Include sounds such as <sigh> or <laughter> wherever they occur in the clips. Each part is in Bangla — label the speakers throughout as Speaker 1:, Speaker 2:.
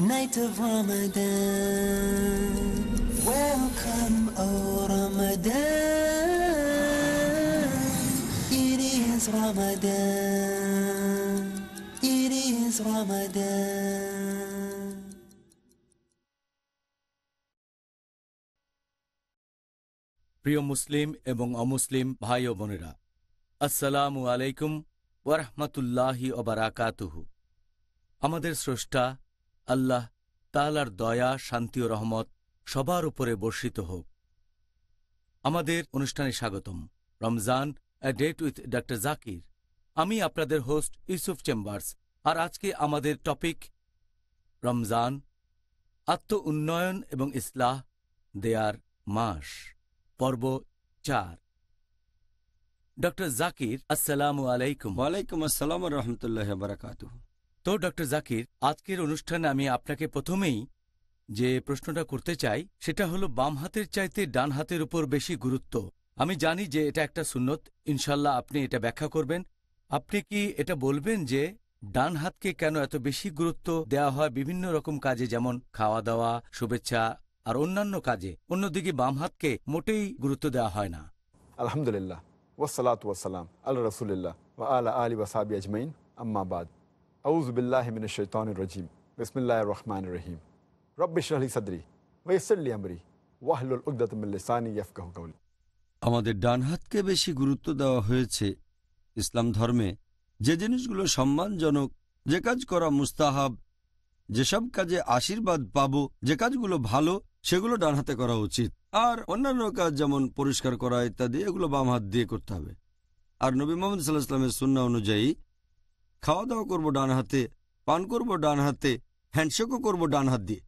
Speaker 1: night of Ramadan. Welcome, O Ramadan. It is Ramadan. It is Ramadan.
Speaker 2: প্রিয় মুসলিম এবং অমুসলিম ভাই ও বোনেরা আসসালামু আলাইকুম ওরহমতুল্লাহি ওবরাকাতুহু আমাদের স্রষ্টা আল্লাহ তালার দয়া শান্তি ও রহমত সবার উপরে বর্ষিত হোক আমাদের অনুষ্ঠানে স্বাগতম রমজান অ্যা ডেট উইথ ড জাকির আমি আপনাদের হোস্ট ইউসুফ চেম্বার্স আর আজকে আমাদের টপিক রমজান আত্ম উন্নয়ন এবং ইসলাহ দেয়ার মাস পর্ব চার ডক্টর জাকির আসসালামু আলাইকুম ওয়ালাইকুম আসসালাম রহমতুল্লাহ বারাকাতু তো ডক্টর জাকির আজকের অনুষ্ঠানে আমি আপনাকে প্রথমেই যে প্রশ্নটা করতে চাই সেটা হলো বাম হাতের চাইতে ডান হাতের উপর বেশি গুরুত্ব আমি জানি যে এটা একটা সুন্নত ইনশাল্লাহ আপনি এটা ব্যাখ্যা করবেন আপনি কি এটা বলবেন যে ডান হাতকে কেন এত বেশি গুরুত্ব দেওয়া হয় বিভিন্ন রকম কাজে যেমন খাওয়া দাওয়া শুভেচ্ছা আর অন্যান্য কাজে অন্যদিকে বাম হাতকে মোটেই গুরুত্ব দেওয়া হয় না আলহামদুলিল্লাহ
Speaker 3: ওসালাত ওয়াসালাম আল্লাহ রসুলিল্লাহ আল্লাহ আলী ওয়াসাবি আজমাইন আম্মাবাদ রহমান রহিম সাদরি
Speaker 4: আমাদের ডান হাতকে বেশি গুরুত্ব দেওয়া হয়েছে ইসলাম ধর্মে যে জিনিসগুলো সম্মানজনক যে কাজ করা মুস্তাহাব যেসব কাজে আশীর্বাদ পাব যে কাজগুলো ভালো সেগুলো ডান হাতে করা উচিত আর অন্যান্য কাজ যেমন পরিষ্কার করা ইত্যাদি এগুলো বাম হাত দিয়ে করতে হবে আর নবী মোহাম্মদ সাল্লাহ ইসলামের সুন্না অনুযায়ী খাওয়া দাওয়া করব ডান হাতে পান করব ডান হাতে হ্যান্ডশেকও করব ডান হাত দিয়ে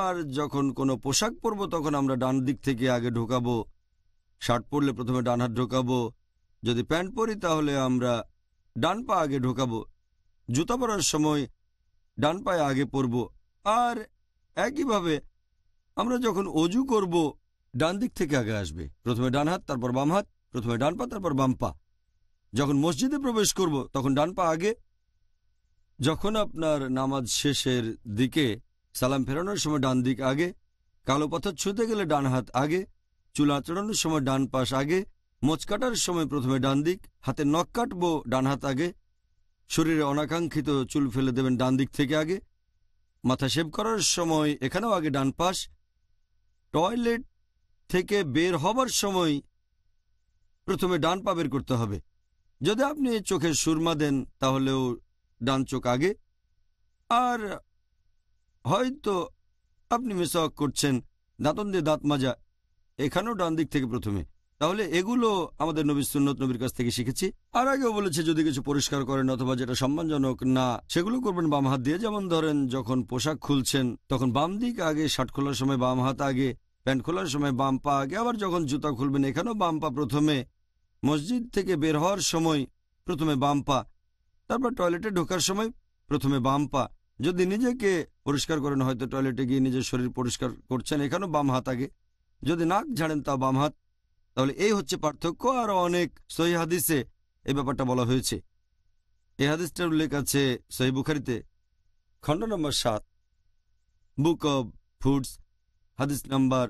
Speaker 4: আর যখন কোনো পোশাক পরব তখন আমরা ডান দিক থেকে আগে ঢোকাবো শার্ট পরলে প্রথমে ডান হাত ঢোকাবো যদি প্যান্ট পরি তাহলে আমরা ডান পা আগে ঢোকাবো জুতা পরার সময় ডান পায়ে আগে পরব আর একইভাবে আমরা যখন অজু করব ডান দিক থেকে আগে আসবে প্রথমে ডান হাত তারপর বাম হাত প্রথমে ডান পা তারপর বাম পা যখন মসজিদে প্রবেশ করব তখন ডান পা আগে যখন আপনার নামাজ শেষের দিকে সালাম ফেরানোর সময় ডান দিক আগে কালো পাথর ছুঁতে গেলে ডান হাত আগে চুল আচড়ানোর সময় ডান পাশ আগে মোচ কাটার সময় প্রথমে ডান দিক হাতে নখ কাটবো ডান হাত আগে শরীরে অনাকাঙ্ক্ষিত চুল ফেলে দেবেন ডান দিক থেকে আগে মাথা শেভ করার সময় এখানেও আগে ডান পাশ টয়লেট থেকে বের হবার সময় প্রথমে ডান পা বের করতে হবে যদি আপনি চোখের সুরমা দেন তাহলেও ডান চোখ আগে আর হয়তো আপনি মেসওয়াক করছেন দাঁতন দিয়ে দাঁত মাজা এখানেও ডান দিক থেকে প্রথমে তাহলে এগুলো আমাদের নবী সুন্নত নবীর কাছ থেকে শিখেছি আর আগেও বলেছে যদি কিছু পরিষ্কার করেন অথবা যেটা সম্মানজনক না সেগুলো করবেন বাম হাত দিয়ে যেমন ধরেন যখন পোশাক খুলছেন তখন বাম দিক আগে শার্ট খোলার সময় বাম হাত আগে প্যান্ট খোলার সময় বাম পা আগে আবার যখন জুতা খুলবেন এখানেও বাম পা প্রথমে মসজিদ থেকে বের হওয়ার সময় প্রথমে বাম পা তারপর টয়লেটে ঢোকার সময় প্রথমে বাম পা যদি নিজেকে পরিষ্কার করেন হয়তো টয়লেটে গিয়ে নিজের শরীর পরিষ্কার করছেন এখানেও বাম হাত আগে যদি নাক ঝাড়েন তা বাম হাত তাহলে এই হচ্ছে পার্থক্য আর অনেক সহি হাদিসে এই ব্যাপারটা বলা হয়েছে এ হাদিসটার উল্লেখ আছে সহি বুখারিতে খণ্ড নম্বর সাত বুক অব ফুডস হাদিস নাম্বার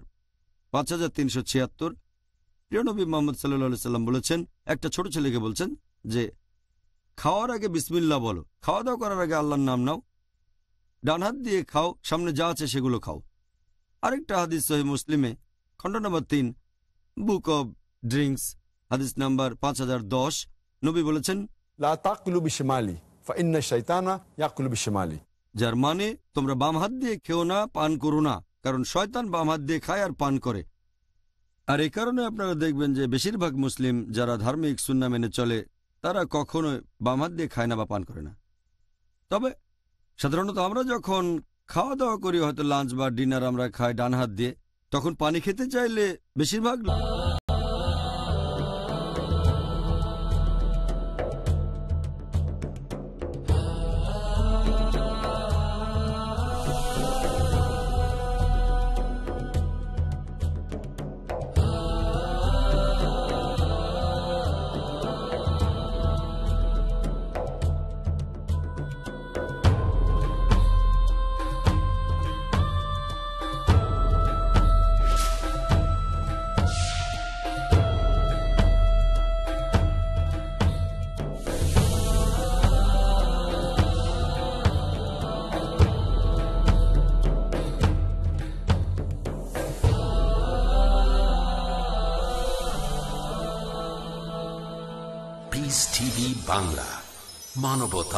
Speaker 4: পাঁচ হাজার তিনশো ছিয়াত্তর প্রিয়নবী মোহাম্মদ সাল্লাহ সাল্লাম বলেছেন একটা ছোট ছেলেকে বলছেন যে খাওয়ার আগে বিসমিল্লা বলো খাওয়া দাওয়া করার আগে আল্লাহর নাম নাও ডান হাত দিয়ে খাও সামনে যা আছে সেগুলো খাও আরেকটা হাদিস সহি মুসলিমে খণ্ড নম্বর তিন বুক অব ড্রিঙ্কস হাদিস নাম্বার পাঁচ হাজার দশ নবী বলেছেন যার মানে তোমরা বাম হাত দিয়ে খেও না পান করো না কারণ শয়তান বাম হাত দিয়ে খায় আর পান করে আর এই কারণে আপনারা দেখবেন যে বেশিরভাগ মুসলিম যারা ধার্মিক সুন্না মেনে চলে তারা কখনো বাম হাত দিয়ে খায় না বা পান করে না তবে সাধারণত আমরা যখন খাওয়া দাওয়া করি হয়তো লাঞ্চ বা ডিনার আমরা খাই ডান হাত দিয়ে তখন পানি খেতে চাইলে বেশিরভাগ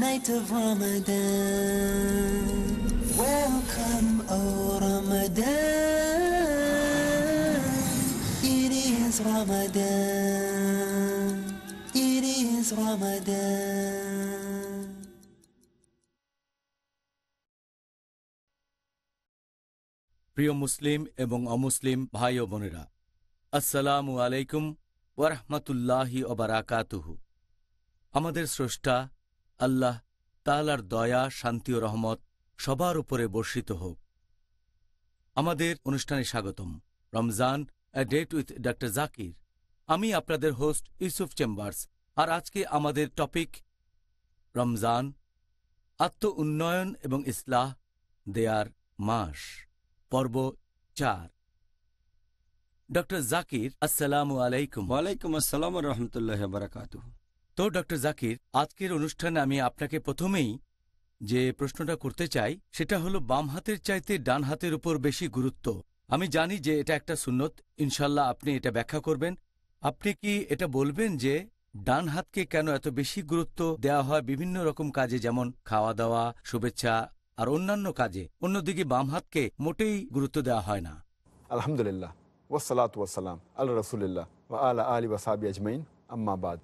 Speaker 1: night of Ramadan. Welcome, oh Ramadan. It is Ramadan. It is Ramadan.
Speaker 2: প্রিয় মুসলিম এবং অমুসলিম ভাই ও বোনেরা আসসালামু আলাইকুম ওয়ারহমতুল্লাহি ওবারাকাতুহু আমাদের স্রষ্টা আল্লাহ তালার দয়া শান্তি ও রহমত সবার উপরে বর্ষিত হোক আমাদের অনুষ্ঠানে স্বাগতম রমজান অ্যা ডেট উইথ ড জাকির আমি আপনাদের হোস্ট ইউসুফ চেম্বার্স আর আজকে আমাদের টপিক রমজান আত্ম উন্নয়ন এবং ইসলাহ দেয়ার মাস পর্ব চার ডক্টর জাকির আসসালাম আলাইকুম আলাইকুম আসসালাম রহমতুল্লাহ বারাকাতু তো ডক্টর জাকির আজকের অনুষ্ঠানে আমি আপনাকে প্রথমেই যে প্রশ্নটা করতে চাই সেটা হলো বাম হাতের চাইতে ডান হাতের উপর বেশি গুরুত্ব আমি জানি যে এটা একটা সুন্নত ইনশাল্লাহ আপনি এটা ব্যাখ্যা করবেন আপনি কি এটা বলবেন যে ডান হাতকে কেন এত বেশি গুরুত্ব দেওয়া হয় বিভিন্ন রকম কাজে যেমন খাওয়া দাওয়া শুভেচ্ছা আর অন্যান্য কাজে অন্যদিকে বাম হাতকে মোটেই গুরুত্ব দেওয়া হয় না আলহামদুলিল্লাহ
Speaker 3: ওসালাত ওয়াসালাম আল্লাহ রসুলিল্লাহ আল্লাহ আলী ওয়াসাবি আজমাইন আম্মাবাদ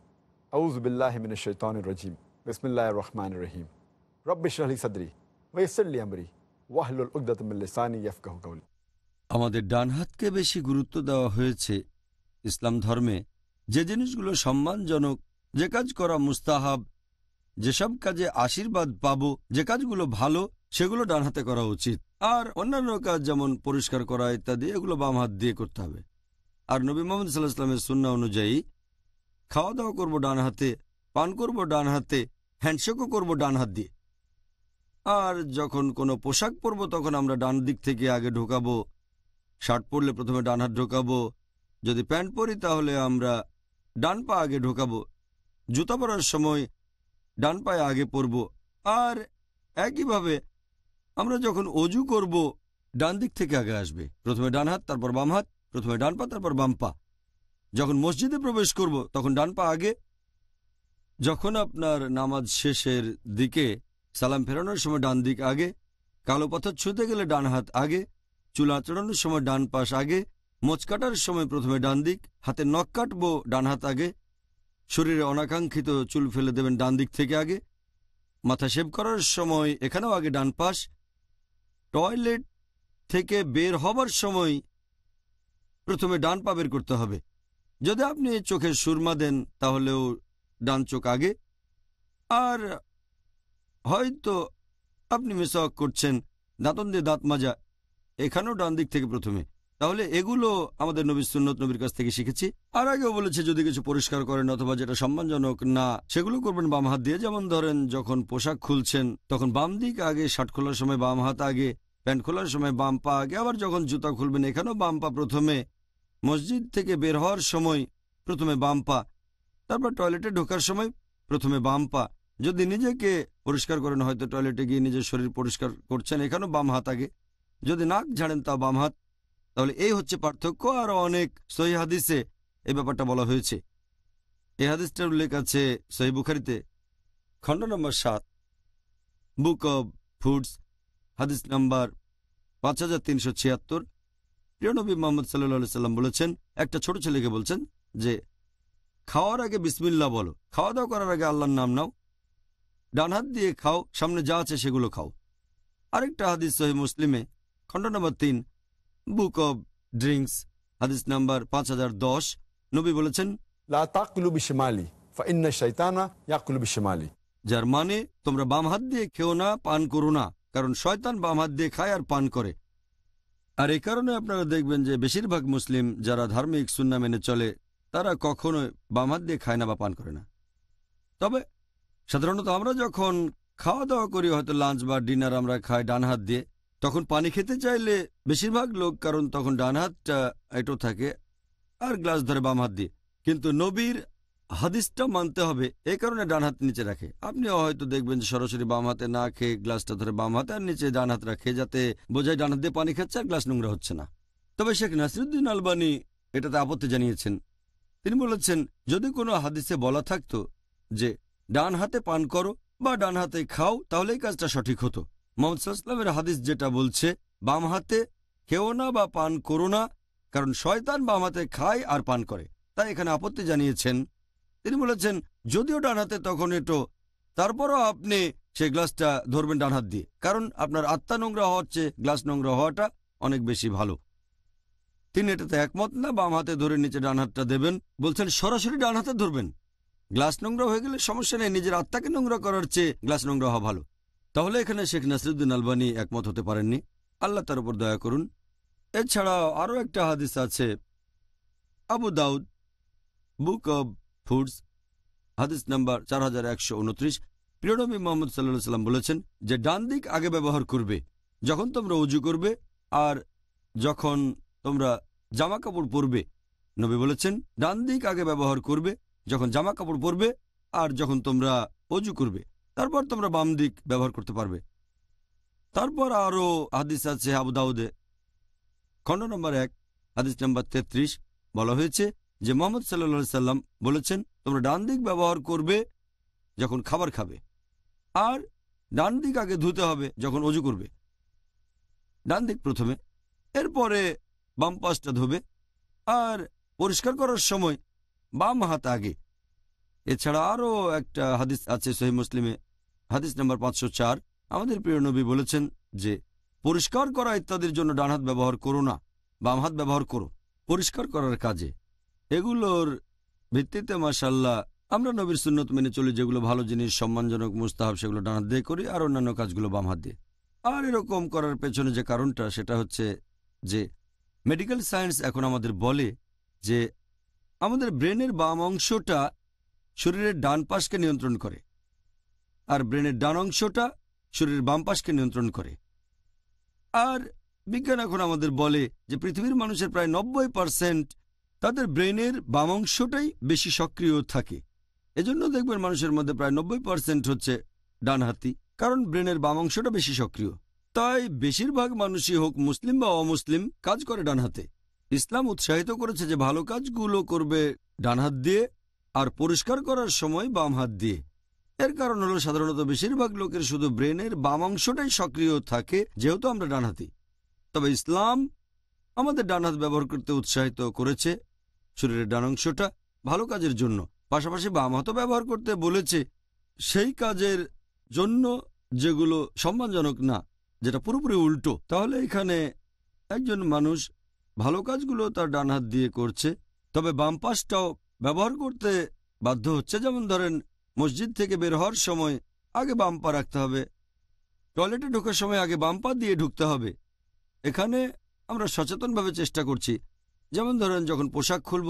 Speaker 3: রহমান রহিম আমাদের
Speaker 4: ডান হাতকে বেশি গুরুত্ব দেওয়া হয়েছে ইসলাম ধর্মে যে জিনিসগুলো সম্মানজনক যে কাজ করা মুস্তাহাব যেসব কাজে আশীর্বাদ পাব যে কাজগুলো ভালো সেগুলো ডানহাতে করা উচিত আর অন্যান্য কাজ যেমন পরিষ্কার করা ইত্যাদি এগুলো বাম হাত দিয়ে করতে হবে আর নবী মোহাম্মদ সাল্লাহ ইসলামের সুন্না অনুযায়ী খাওয়া দাওয়া করবো ডান হাতে পান করব ডান হাতে হ্যান্ডশেকও করবো ডান হাত দিয়ে আর যখন কোনো পোশাক পরবো তখন আমরা ডান দিক থেকে আগে ঢোকাবো শার্ট পরলে প্রথমে ডান হাত ঢোকাবো যদি প্যান্ট পরি তাহলে আমরা ডান পা আগে ঢোকাবো জুতা পরার সময় ডান পায়ে আগে পরব আর একইভাবে আমরা যখন অজু করব ডান দিক থেকে আগে আসবে প্রথমে ডান হাত তারপর বাম হাত প্রথমে ডান পা তারপর বাম পা যখন মসজিদে প্রবেশ করব তখন ডান পা আগে যখন আপনার নামাজ শেষের দিকে সালাম ফেরানোর সময় ডান দিক আগে কালো পাথর ছুঁতে গেলে ডান হাত আগে চুল আচড়ানোর সময় ডান পাশ আগে মোচ কাটার সময় প্রথমে ডান দিক হাতে নখ কাটবো ডান হাত আগে শরীরে অনাকাঙ্ক্ষিত চুল ফেলে দেবেন ডান দিক থেকে আগে মাথা শেভ করার সময় এখানেও আগে ডান পাশ টয়লেট থেকে বের হবার সময় প্রথমে ডান পা বের করতে হবে যদি আপনি চোখের সুরমা দেন তাহলেও ডান চোখ আগে আর হয়তো আপনি মেসওয়াক করছেন দাঁতন দিয়ে দাঁত মাজা এখানেও ডান দিক থেকে প্রথমে তাহলে এগুলো আমাদের নবী সুন্নত নবীর কাছ থেকে শিখেছি আর আগেও বলেছে যদি কিছু পরিষ্কার করেন অথবা যেটা সম্মানজনক না সেগুলো করবেন বাম হাত দিয়ে যেমন ধরেন যখন পোশাক খুলছেন তখন বাম দিক আগে শার্ট খোলার সময় বাম হাত আগে প্যান্ট খোলার সময় বাম পা আগে আবার যখন জুতা খুলবেন এখানেও বাম পা প্রথমে মসজিদ থেকে বের হওয়ার সময় প্রথমে বাম পা তারপর টয়লেটে ঢোকার সময় প্রথমে বাম পা যদি নিজেকে পরিষ্কার করেন হয়তো টয়লেটে গিয়ে নিজের শরীর পরিষ্কার করছেন এখানেও বাম হাত আগে যদি নাক ঝাড়েন তা বাম হাত তাহলে এই হচ্ছে পার্থক্য আর অনেক সহি হাদিসে এই ব্যাপারটা বলা হয়েছে এই হাদিসটার উল্লেখ আছে সহি বুখারিতে খণ্ড নম্বর সাত বুক অব ফুডস হাদিস নাম্বার পাঁচ হাজার তিনশো ছিয়াত্তর প্রিয়নবী মোহাম্মদ সাল্লি সাল্লাম বলেছেন একটা ছোট ছেলেকে বলছেন যে খাওয়ার আগে বিসমিল্লা বলো খাওয়া দাওয়া করার আগে আল্লাহর নাম নাও ডান হাত দিয়ে খাও সামনে যা আছে সেগুলো খাও আরেকটা হাদিস সহি মুসলিমে খণ্ড নম্বর তিন বুক অব ড্রিঙ্কস হাদিস নাম্বার পাঁচ হাজার দশ নবী বলেছেন যার মানে তোমরা বাম হাত দিয়ে খেও না পান করো না কারণ শয়তান বাম হাত দিয়ে খায় আর পান করে আর এই কারণে আপনারা দেখবেন যে বেশিরভাগ মুসলিম যারা ধার্মিক সুন্না মেনে চলে তারা কখনো বামাত দিয়ে খায় না বা পান করে না তবে সাধারণত আমরা যখন খাওয়া দাওয়া করি হয়তো লাঞ্চ বা ডিনার আমরা খাই ডান হাত দিয়ে তখন পানি খেতে চাইলে বেশিরভাগ লোক কারণ তখন ডান হাতটা এটো থাকে আর গ্লাস ধরে বাম হাত দিয়ে কিন্তু নবীর হাদিসটা মানতে হবে এই কারণে ডান হাত নিচে রাখে আপনি হয়তো দেখবেন যে সরাসরি বাম হাতে না খেয়ে গ্লাসটা ধরে বাম হাতে আর নিচে ডান হাত রাখে যাতে বোঝায় ডান হাত দিয়ে পানি খাচ্ছে আর গ্লাস নোংরা হচ্ছে না তবে শেখ নাসিরুদ্দিন আলবানি এটাতে আপত্তি জানিয়েছেন তিনি বলেছেন যদি কোনো হাদিসে বলা থাকতো যে ডান হাতে পান করো বা ডান হাতে খাও তাহলে এই কাজটা সঠিক হতো মোহাম্মদ সাল্লামের হাদিস যেটা বলছে বাম হাতে খেও না বা পান করো না কারণ শয়তান বাম হাতে খায় আর পান করে তাই এখানে আপত্তি জানিয়েছেন তিনি বলেছেন যদিও ডানহাতে তখন এটো তারপরও আপনি সে গ্লাসটা ধরবেন ডানহাত দিয়ে কারণ আপনার আত্মা নোংরা হওয়ার চেয়ে গ্লাস নোংরা হওয়াটা অনেক বেশি ভালো তিনি এটাতে একমত না বাম হাতে ধরে নিচে ডান হাতটা দেবেন বলছেন সরাসরি ডান হাতে ধরবেন গ্লাস নোংরা হয়ে গেলে সমস্যা নেই নিজের আত্মাকে নোংরা করার চেয়ে গ্লাস নোংরা হওয়া ভালো তাহলে এখানে শেখ নাসিরুদ্দিন আলবানি একমত হতে পারেননি আল্লাহ তার উপর দয়া করুন এছাড়াও আরও একটা হাদিস আছে Abu Dawud book of foods হাদিস নাম্বার চার হাজার একশো উনত্রিশ প্রিয়নবী মোহাম্মদ সাল্লা সাল্লাম বলেছেন যে ডান দিক আগে ব্যবহার করবে যখন তোমরা উজু করবে আর যখন তোমরা জামা কাপড় পরবে নবী বলেছেন ডান দিক আগে ব্যবহার করবে যখন জামা কাপড় পরবে আর যখন তোমরা অজু করবে তারপর তোমরা বাম দিক ব্যবহার করতে পারবে তারপর আরও হাদিস আছে আবুদাউদে খণ্ড নম্বর এক হাদিস নম্বর তেত্রিশ বলা হয়েছে যে মোহাম্মদ সাল্লা সাল্লাম বলেছেন তোমরা ডান দিক ব্যবহার করবে যখন খাবার খাবে আর ডান দিক আগে ধুতে হবে যখন অজু করবে ডান দিক প্রথমে এরপরে বাম পাশটা ধোবে আর পরিষ্কার করার সময় বাম হাত আগে এছাড়া আরও একটা হাদিস আছে সহি মুসলিমে হাদিস নাম্বার পাঁচশো চার আমাদের প্রিয় নবী বলেছেন যে পরিষ্কার করা ইত্যাদির জন্য ডান হাত ব্যবহার করো না বাম হাত ব্যবহার করো পরিষ্কার করার কাজে এগুলোর ভিত্তিতে মাসাল্লাহ আমরা নবীর সুন্নত মেনে চলি যেগুলো ভালো জিনিস সম্মানজনক মুস্তাহাব সেগুলো ডান হাত দিয়ে করি আর অন্যান্য কাজগুলো বাম হাত দিয়ে আর এরকম করার পেছনে যে কারণটা সেটা হচ্ছে যে মেডিকেল সায়েন্স এখন আমাদের বলে যে আমাদের ব্রেনের বাম অংশটা শরীরের ডান পাশকে নিয়ন্ত্রণ করে আর ব্রেনের ডান অংশটা শরীরের বাম পাশকে নিয়ন্ত্রণ করে আর বিজ্ঞান এখন আমাদের বলে যে পৃথিবীর মানুষের প্রায় নব্বই পারসেন্ট তাদের ব্রেনের বামাংশটাই বেশি সক্রিয় থাকে এজন্য দেখবেন মানুষের মধ্যে প্রায় নব্বই পার্সেন্ট হচ্ছে ডানহাতি কারণ ব্রেনের বামাংশটা বেশি সক্রিয় তাই বেশিরভাগ মানুষই হোক মুসলিম বা অমুসলিম কাজ করে ডানহাতে ইসলাম উৎসাহিত করেছে যে ভালো কাজগুলো করবে ডানহাত দিয়ে আর পরিষ্কার করার সময় বাম হাত দিয়ে এর কারণ হলো সাধারণত বেশিরভাগ লোকের শুধু ব্রেনের বাম অংশটাই সক্রিয় থাকে যেহেতু আমরা ডানহাতি তবে ইসলাম আমাদের ডানহাত ব্যবহার করতে উৎসাহিত করেছে শরীরের ডান অংশটা ভালো কাজের জন্য পাশাপাশি বাম হাতও ব্যবহার করতে বলেছে সেই কাজের জন্য যেগুলো সম্মানজনক না যেটা পুরোপুরি উল্টো তাহলে এখানে একজন মানুষ ভালো কাজগুলো তার ডান হাত দিয়ে করছে তবে বাম পাশটাও ব্যবহার করতে বাধ্য হচ্ছে যেমন ধরেন মসজিদ থেকে বের হওয়ার সময় আগে বাম পা রাখতে হবে টয়লেটে ঢোকার সময় আগে বাম পা দিয়ে ঢুকতে হবে এখানে আমরা সচেতনভাবে চেষ্টা করছি যেমন ধরেন যখন পোশাক খুলব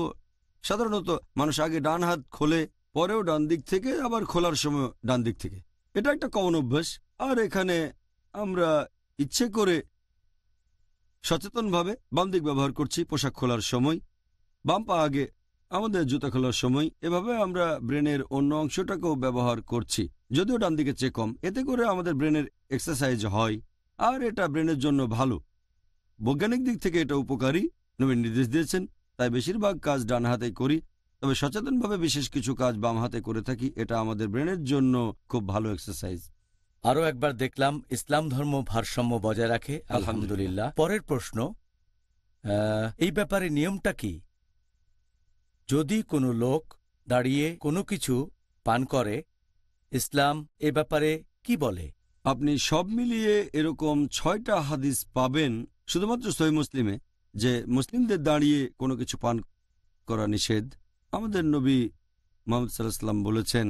Speaker 4: সাধারণত মানুষ আগে ডান হাত খোলে পরেও ডান দিক থেকে আবার খোলার সময় ডান দিক থেকে এটা একটা কমন অভ্যাস আর এখানে আমরা ইচ্ছে করে সচেতনভাবে বাম দিক ব্যবহার করছি পোশাক খোলার সময় বাম পা আগে আমাদের জুতা খোলার সময় এভাবে আমরা ব্রেনের অন্য অংশটাকেও ব্যবহার করছি যদিও ডান দিকে চেয়ে কম এতে করে আমাদের ব্রেনের এক্সারসাইজ হয় আর এটা ব্রেনের জন্য ভালো বৈজ্ঞানিক দিক থেকে এটা উপকারী নবীন নির্দেশ দিয়েছেন তাই বেশিরভাগ কাজ ডান হাতেই করি তবে সচেতনভাবে
Speaker 2: বিশেষ কিছু কাজ বাম হাতে করে থাকি এটা আমাদের ব্রেনের জন্য খুব ভালো এক্সারসাইজ আরও একবার দেখলাম ইসলাম ধর্ম ভারসাম্য বজায় রাখে আলহামদুলিল্লাহ পরের প্রশ্ন এই ব্যাপারে নিয়মটা কি যদি কোনো লোক দাঁড়িয়ে কোনো কিছু পান করে ইসলাম এ ব্যাপারে কি বলে
Speaker 4: আপনি সব মিলিয়ে এরকম ছয়টা হাদিস পাবেন শুধুমাত্র সহি মুসলিমে যে মুসলিমদের দাঁড়িয়ে কোনো কিছু পান করা নিষেধ আমাদের নবী মোহাম্মদ সাল্লাম বলেছেন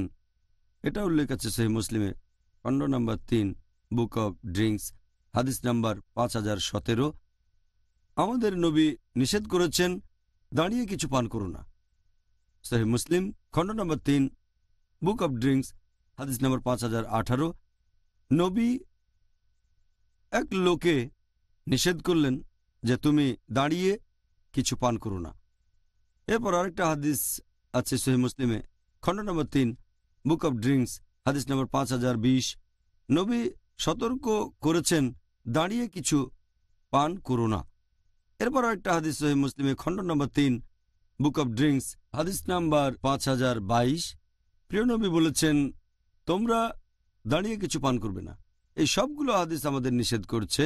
Speaker 4: এটা উল্লেখ আছে সেই মুসলিমে খণ্ড নম্বর তিন বুক অব ড্রিঙ্কস হাদিস নাম্বার পাঁচ হাজার সতেরো আমাদের নবী নিষেধ করেছেন দাঁড়িয়ে কিছু পান করো না সাহেব মুসলিম খণ্ড নম্বর তিন বুক অব ড্রিঙ্কস হাদিস নম্বর পাঁচ হাজার আঠারো নবী এক লোকে নিষেধ করলেন যে তুমি দাঁড়িয়ে কিছু পান করো না এরপর আরেকটা হাদিস আছে সোহে মুসলিমে খণ্ড নম্বর তিন বুক অব ড্রিঙ্কস হাদিস নম্বর পাঁচ হাজার বিশ নবী সতর্ক করেছেন দাঁড়িয়ে কিছু পান করো না এরপর আরেকটা হাদিস সোহে মুসলিমে খণ্ড নম্বর তিন বুক অব ড্রিঙ্কস হাদিস নাম্বার পাঁচ হাজার বাইশ প্রিয়নবী বলেছেন তোমরা দাঁড়িয়ে কিছু পান করবে না এই সবগুলো হাদিস আমাদের নিষেধ করছে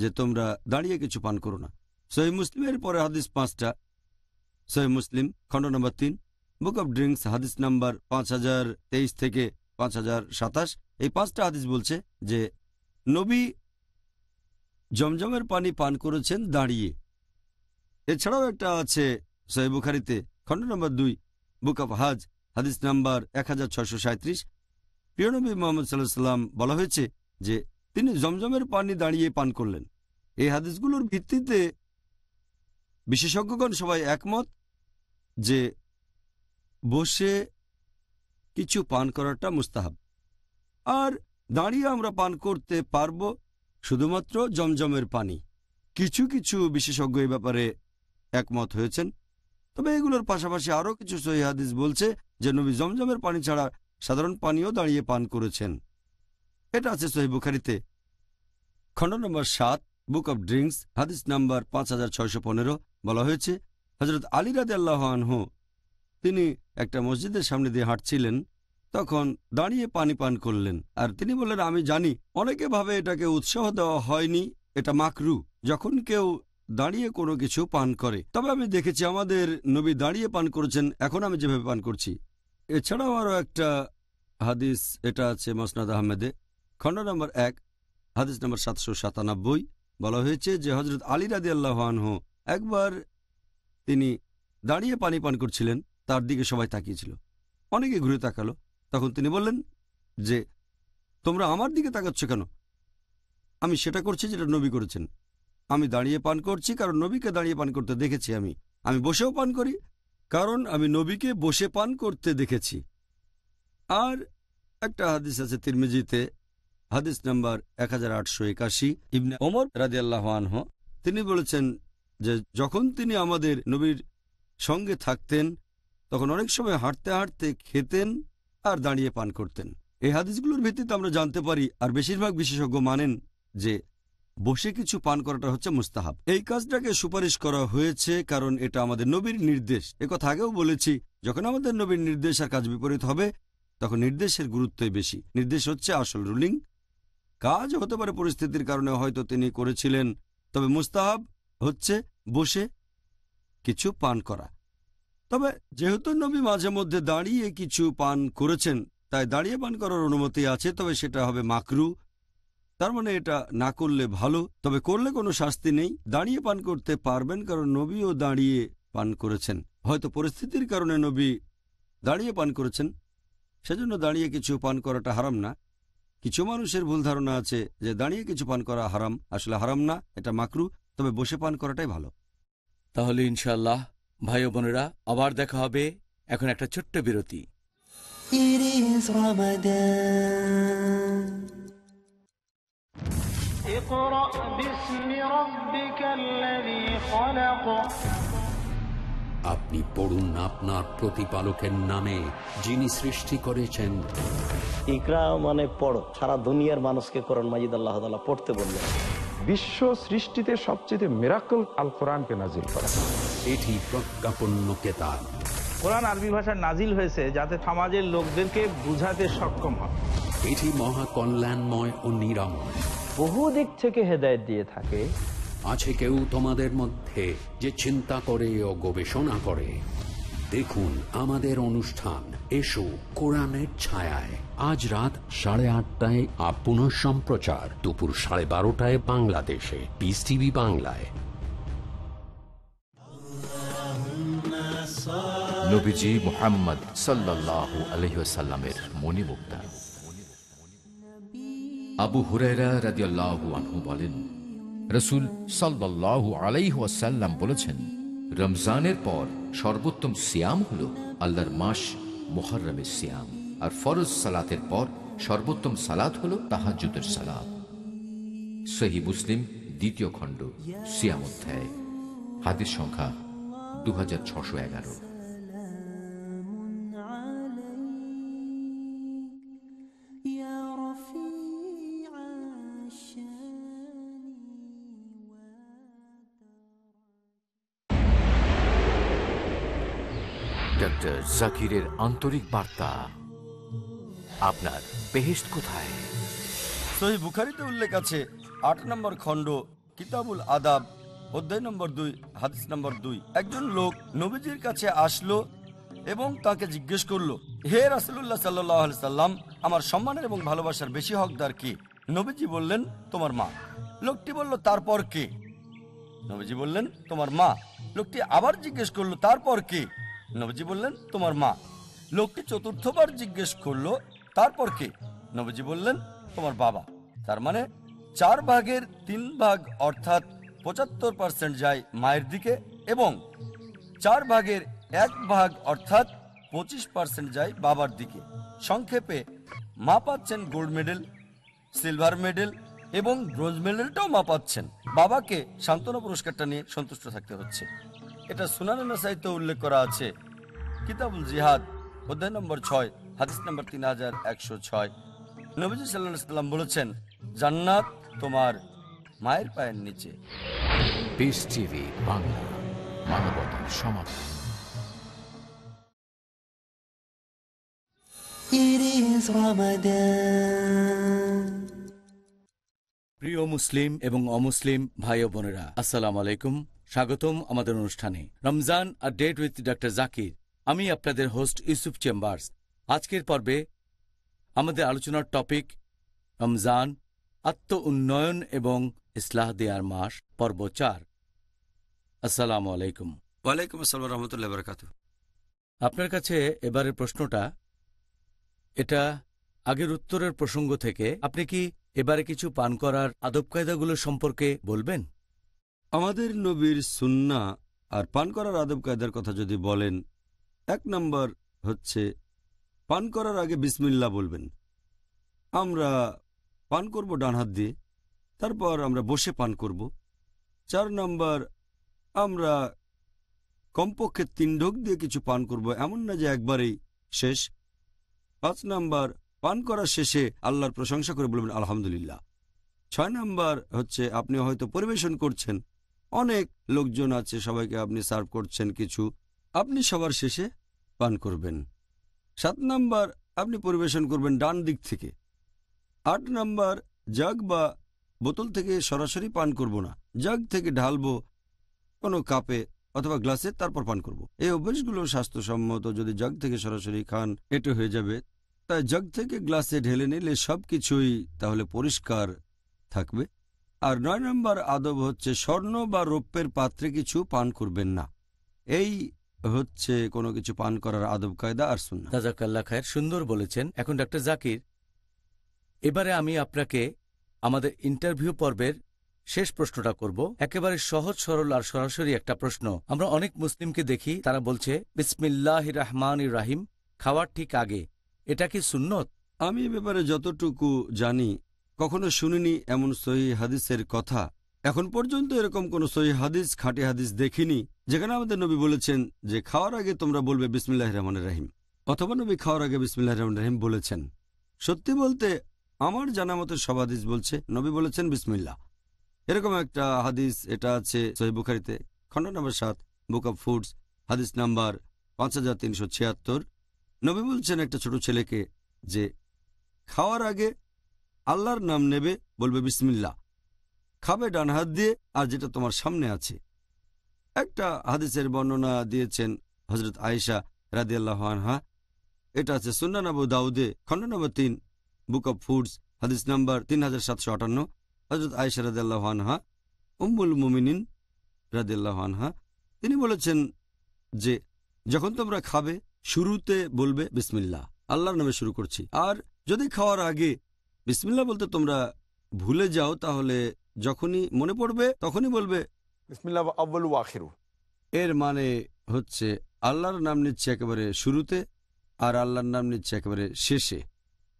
Speaker 4: যে তোমরা দাঁড়িয়ে কিছু পান করো না সহি মুসলিমের পরে হাদিস পাঁচটা সহি মুসলিম খণ্ড নম্বর তিন বুক অব ড্রিঙ্কস হাদিস নাম্বার পাঁচ হাজার তেইশ থেকে পাঁচ হাজার সাতাশ এই পাঁচটা হাদিস বলছে যে নবী জমজমের পানি পান করেছেন দাঁড়িয়ে এছাড়াও একটা আছে সহি বুখারিতে খণ্ড নম্বর দুই বুক অব হাজ হাদিস নাম্বার এক হাজার ছশো সাঁত্রিশ প্রিয়নবী মোহাম্মদ সাল্লাহ সাল্লাম বলা হয়েছে যে তিনি জমজমের পানি দাঁড়িয়ে পান করলেন এই হাদিসগুলোর ভিত্তিতে বিশেষজ্ঞগণ সবাই একমত যে বসে কিছু পান করাটা মুস্তাহাব আর দাঁড়িয়ে আমরা পান করতে পারব শুধুমাত্র জমজমের পানি কিছু কিছু বিশেষজ্ঞ এই ব্যাপারে একমত হয়েছেন তবে এগুলোর পাশাপাশি আরও কিছু সহিহাদিস হাদিস বলছে যে নবী জমজমের পানি ছাড়া সাধারণ পানিও দাঁড়িয়ে পান করেছেন এটা আছে সহি বুখারিতে খণ্ড নম্বর সাত বুক অব ড্রিঙ্কস হাদিস নাম্বার পাঁচ হাজার ছয়শো পনেরো বলা হয়েছে হজরত আলী আল্লাহ আনহু তিনি একটা মসজিদের সামনে দিয়ে হাঁটছিলেন তখন দাঁড়িয়ে পানি পান করলেন আর তিনি বললেন আমি জানি অনেকে ভাবে এটাকে উৎসাহ দেওয়া হয়নি এটা মাকরু যখন কেউ দাঁড়িয়ে কোনো কিছু পান করে তবে আমি দেখেছি আমাদের নবী দাঁড়িয়ে পান করেছেন এখন আমি যেভাবে পান করছি এছাড়াও আরও একটা হাদিস এটা আছে মসনাদ আহমেদে খণ্ড নম্বর এক হাদিস নম্বর সাতশো সাতানব্বই বলা হয়েছে যে হজরত আলী রাদি আল্লাহানহ একবার তিনি দাঁড়িয়ে পানি পান করছিলেন তার দিকে সবাই তাকিয়েছিল অনেকে ঘুরে তাকালো তখন তিনি বললেন যে তোমরা আমার দিকে তাকাচ্ছ কেন আমি সেটা করছি যেটা নবী করেছেন আমি দাঁড়িয়ে পান করছি কারণ নবীকে দাঁড়িয়ে পান করতে দেখেছি আমি আমি বসেও পান করি কারণ আমি নবীকে বসে পান করতে দেখেছি আর একটা হাদিস আছে তিরমিজিতে হাদিস নম্বর এক হাজার আটশো একাশি ইবনে ওমর রাজি আল্লাহানহ তিনি বলেছেন যে যখন তিনি আমাদের নবীর সঙ্গে থাকতেন তখন অনেক সময় হাঁটতে হাঁটতে খেতেন আর দাঁড়িয়ে পান করতেন এই হাদিসগুলোর ভিত্তিতে আমরা জানতে পারি আর বেশিরভাগ বিশেষজ্ঞ মানেন যে বসে কিছু পান করাটা হচ্ছে মুস্তাহাব এই কাজটাকে সুপারিশ করা হয়েছে কারণ এটা আমাদের নবীর নির্দেশ কথা আগেও বলেছি যখন আমাদের নবীর নির্দেশ আর কাজ বিপরীত হবে তখন নির্দেশের গুরুত্বই বেশি নির্দেশ হচ্ছে আসল রুলিং কাজ হতে পারে পরিস্থিতির কারণে হয়তো তিনি করেছিলেন তবে মুস্তাহাব হচ্ছে বসে কিছু পান করা তবে যেহেতু নবী মাঝে মধ্যে দাঁড়িয়ে কিছু পান করেছেন তাই দাঁড়িয়ে পান করার অনুমতি আছে তবে সেটা হবে মাকরু তার মানে এটা না করলে ভালো তবে করলে কোনো শাস্তি নেই দাঁড়িয়ে পান করতে পারবেন কারণ নবীও দাঁড়িয়ে পান করেছেন হয়তো পরিস্থিতির কারণে নবী দাঁড়িয়ে পান করেছেন সেজন্য দাঁড়িয়ে কিছু পান করাটা হারাম না কিছু মানুষের ভুল ধারণা আছে যে দাঁড়িয়ে কিছু পান করা হারাম আসলে হারাম না এটা মাকরু তবে বসে পান করাটাই
Speaker 2: ভালো তাহলে ইনশাল্লাহ ভাই বোনেরা আবার দেখা হবে এখন একটা ছোট্ট বিরতি اقرأ باسم
Speaker 1: ربك الذي
Speaker 2: خلق
Speaker 5: আপনি পড়ুন আপনার প্রতিপালকের নামে যিনি সৃষ্টি করেছেন ইকরা মানে পড়ো সারা দুনিয়ার
Speaker 2: মানুষকে করন মাজিদ আল্লাহ তালা পড়তে বললেন
Speaker 5: বিশ্ব সৃষ্টিতে সবচেয়ে মেরাকল আল কোরআনকে নাজিল করা এটি প্রজ্ঞাপন্য কেতাব
Speaker 2: কোরআন আরবি ভাষার নাজিল হয়েছে
Speaker 5: যাতে সমাজের
Speaker 2: লোকদেরকে বুঝাতে
Speaker 5: সক্ষম হয় এটি মহা কল্যাণময় ও নিরাময় বহু দিক থেকে হেদায়ত দিয়ে থাকে আছে কেউ তোমাদের মধ্যে যে চিন্তা করে ও গবেষণা করে দেখুন আমাদের অনুষ্ঠান এসো কোরআনের ছায়ায় আজ রাত সাড়ে আটটায় আপন সম্প্রচার দুপুর সাড়ে বারোটায় বাংলাদেশে পিস টিভি বাংলায় নবীজি মোহাম্মদ সাল্লাহ আলহিসাল্লামের মনি মুক্তা আবু হুরেরা রাজিয়াল্লাহু আনহু বলেন রসুল সাল্লাহ সাল্লাম বলেছেন রমজানের পর সর্বোত্তম সিয়াম হল আল্লাহর মাস মোহরমের সিয়াম আর ফরজ সালাতের পর সর্বোত্তম সালাত হল তাহাজুদের সালাত সহি মুসলিম দ্বিতীয় খণ্ড সিয়াম অধ্যায় হাতের সংখ্যা দু হাজার ছশো এগারো ডক্টর জাকিরের আন্তরিক বার্তা আপনার বেহেস্ট কোথায়
Speaker 4: সহি বুখারিতে উল্লেখ আছে আট নম্বর খণ্ড কিতাবুল আদাব অধ্যায় নম্বর দুই হাদিস নম্বর দুই একজন লোক নবীজির কাছে আসলো এবং তাকে জিজ্ঞেস করলো হে রাসুল্লাহ সাল্লাহ সাল্লাম আমার সম্মানের এবং ভালোবাসার বেশি হকদার কি নবীজি বললেন তোমার মা লোকটি বলল তারপর কে নবীজি বললেন তোমার মা লোকটি আবার জিজ্ঞেস করলো তারপর কে নবজি বললেন তোমার মা লোকটি চতুর্থবার জিজ্ঞেস করলো তারপর কে নবজি বললেন তোমার বাবা তার মানে চার ভাগের তিন ভাগ অর্থাৎ পঁচাত্তর পার্সেন্ট যায় মায়ের দিকে এবং চার ভাগের এক ভাগ অর্থাৎ পঁচিশ পার্সেন্ট যায় বাবার দিকে সংক্ষেপে মা পাচ্ছেন গোল্ড মেডেল সিলভার মেডেল এবং ব্রোঞ্জ মেডেলটাও মা পাচ্ছেন বাবাকে সান্ত্বনা পুরস্কারটা নিয়ে সন্তুষ্ট থাকতে হচ্ছে এটা সুনানে নাসাইতে উল্লেখ করা আছে কিতাবুল জিহাদ অধ্যায় নম্বর ছয় হাদিস নম্বর তিন হাজার একশো ছয় নবীজি সাল্লাম বলেছেন জান্নাত তোমার মায়ের পায়ের নিচে পিস টিভি
Speaker 5: বাংলা মানবতার
Speaker 2: প্রিয় মুসলিম এবং অমুসলিম ভাই বোনেরা আসসালাম আলাইকুম স্বাগতম আমাদের অনুষ্ঠানে রমজান আর ডেট উইথ ডাক্তার জাকির আমি আপনাদের হোস্ট ইউসুফ চেম্বার্স আজকের পর্বে আমাদের আলোচনার টপিক রমজান আত্ম উন্নয়ন এবং ইসলাহ দেয়ার মাস পর্ব চার আসসালামু আলাইকুম
Speaker 4: ওয়ালাইকুম আসসালাম রহমতুল্লাহ বরকাত
Speaker 2: আপনার কাছে এবারের প্রশ্নটা এটা আগের উত্তরের প্রসঙ্গ থেকে আপনি কি এবারে কিছু পান করার আদব কায়দাগুলো সম্পর্কে বলবেন আমাদের নবীর
Speaker 4: সুন্না আর পান করার আদব কায়দার কথা যদি বলেন এক নম্বর হচ্ছে পান করার আগে বিসমিল্লা বলবেন আমরা পান করব ডান হাত দিয়ে তারপর আমরা বসে পান করব চার নম্বর আমরা কমপক্ষে তিন ঢোক দিয়ে কিছু পান করব এমন না যে একবারেই শেষ পাঁচ নম্বর পান করা শেষে আল্লাহর প্রশংসা করে বলবেন আলহামদুলিল্লাহ ছয় নম্বর হচ্ছে আপনি হয়তো পরিবেশন করছেন অনেক লোকজন আছে সবাইকে আপনি সার্ভ করছেন কিছু আপনি সবার শেষে পান করবেন সাত নাম্বার আপনি পরিবেশন করবেন ডান দিক থেকে আট নাম্বার জাগ বা বোতল থেকে সরাসরি পান করব না জাগ থেকে ঢালবো কোনো কাপে অথবা গ্লাসে তারপর পান করব। এই অভ্যাসগুলো স্বাস্থ্যসম্মত যদি জাগ থেকে সরাসরি খান এটো হয়ে যাবে তাই জাগ থেকে গ্লাসে ঢেলে নিলে সব কিছুই তাহলে পরিষ্কার থাকবে আর নয় নম্বর আদব হচ্ছে স্বর্ণ বা রৌপ্যের পাত্রে
Speaker 2: কিছু পান করবেন না এই হচ্ছে কোনো কিছু পান করার আদব কায়দা আর শুন রাজাকাল্লা খায়ের সুন্দর বলেছেন এখন ডাক্তার জাকির এবারে আমি আপনাকে আমাদের ইন্টারভিউ পর্বের শেষ প্রশ্নটা করব একেবারে সহজ সরল আর সরাসরি একটা প্রশ্ন আমরা অনেক মুসলিমকে দেখি তারা বলছে বিসমিল্লাহ রহমান রাহিম খাওয়ার ঠিক আগে এটা কি সুন্নত আমি এ ব্যাপারে যতটুকু জানি
Speaker 4: কখনো শুনিনি এমন সহি হাদিসের কথা এখন পর্যন্ত এরকম কোন সহি হাদিস খাঁটি হাদিস দেখিনি যেখানে আমাদের নবী বলেছেন যে খাওয়ার আগে তোমরা বলবে বিসমিল্লাহ রহমান রাহিম অথবা নবী খাওয়ার আগে বিসমিল্লাহ রহমান রাহিম বলেছেন সত্যি বলতে আমার জানা মতো সব হাদিস বলছে নবী বলেছেন বিসমিল্লা এরকম একটা হাদিস এটা আছে সহি বুখারিতে খন্ড নম্বর সাত বুক অব ফুডস হাদিস নাম্বার পাঁচ হাজার তিনশো ছিয়াত্তর নবী বলছেন একটা ছোট ছেলেকে যে খাওয়ার আগে আল্লাহর নাম নেবে বলবে বিসমিল্লা খাবে ডান হাত দিয়ে আর যেটা তোমার সামনে আছে একটা হাদিসের বর্ণনা দিয়েছেন হজরত আয়েশা রাদিয়াল্লাহ আনহা এটা আছে সুন্নান দাউদে খন্ড নম্বর তিন বুক অব ফুডস হাদিস নাম্বার তিন হাজার সাতশো আটান্ন হজরত আয়েশা রাদিয়াল্লাহ আনহা উম্মুল মুমিনিন রাদিয়াল্লাহ আনহা তিনি বলেছেন যে যখন তোমরা খাবে শুরুতে বলবে বিসমিল্লা আল্লাহর নামে শুরু করছি আর যদি খাওয়ার আগে বিসমিল্লা বলতে তোমরা ভুলে যাও তাহলে যখনই মনে পড়বে তখনই বলবে বিসমিল্লা এর মানে হচ্ছে আল্লাহর নাম নিচ্ছে একেবারে শুরুতে আর আল্লাহর নাম নিচ্ছে একেবারে শেষে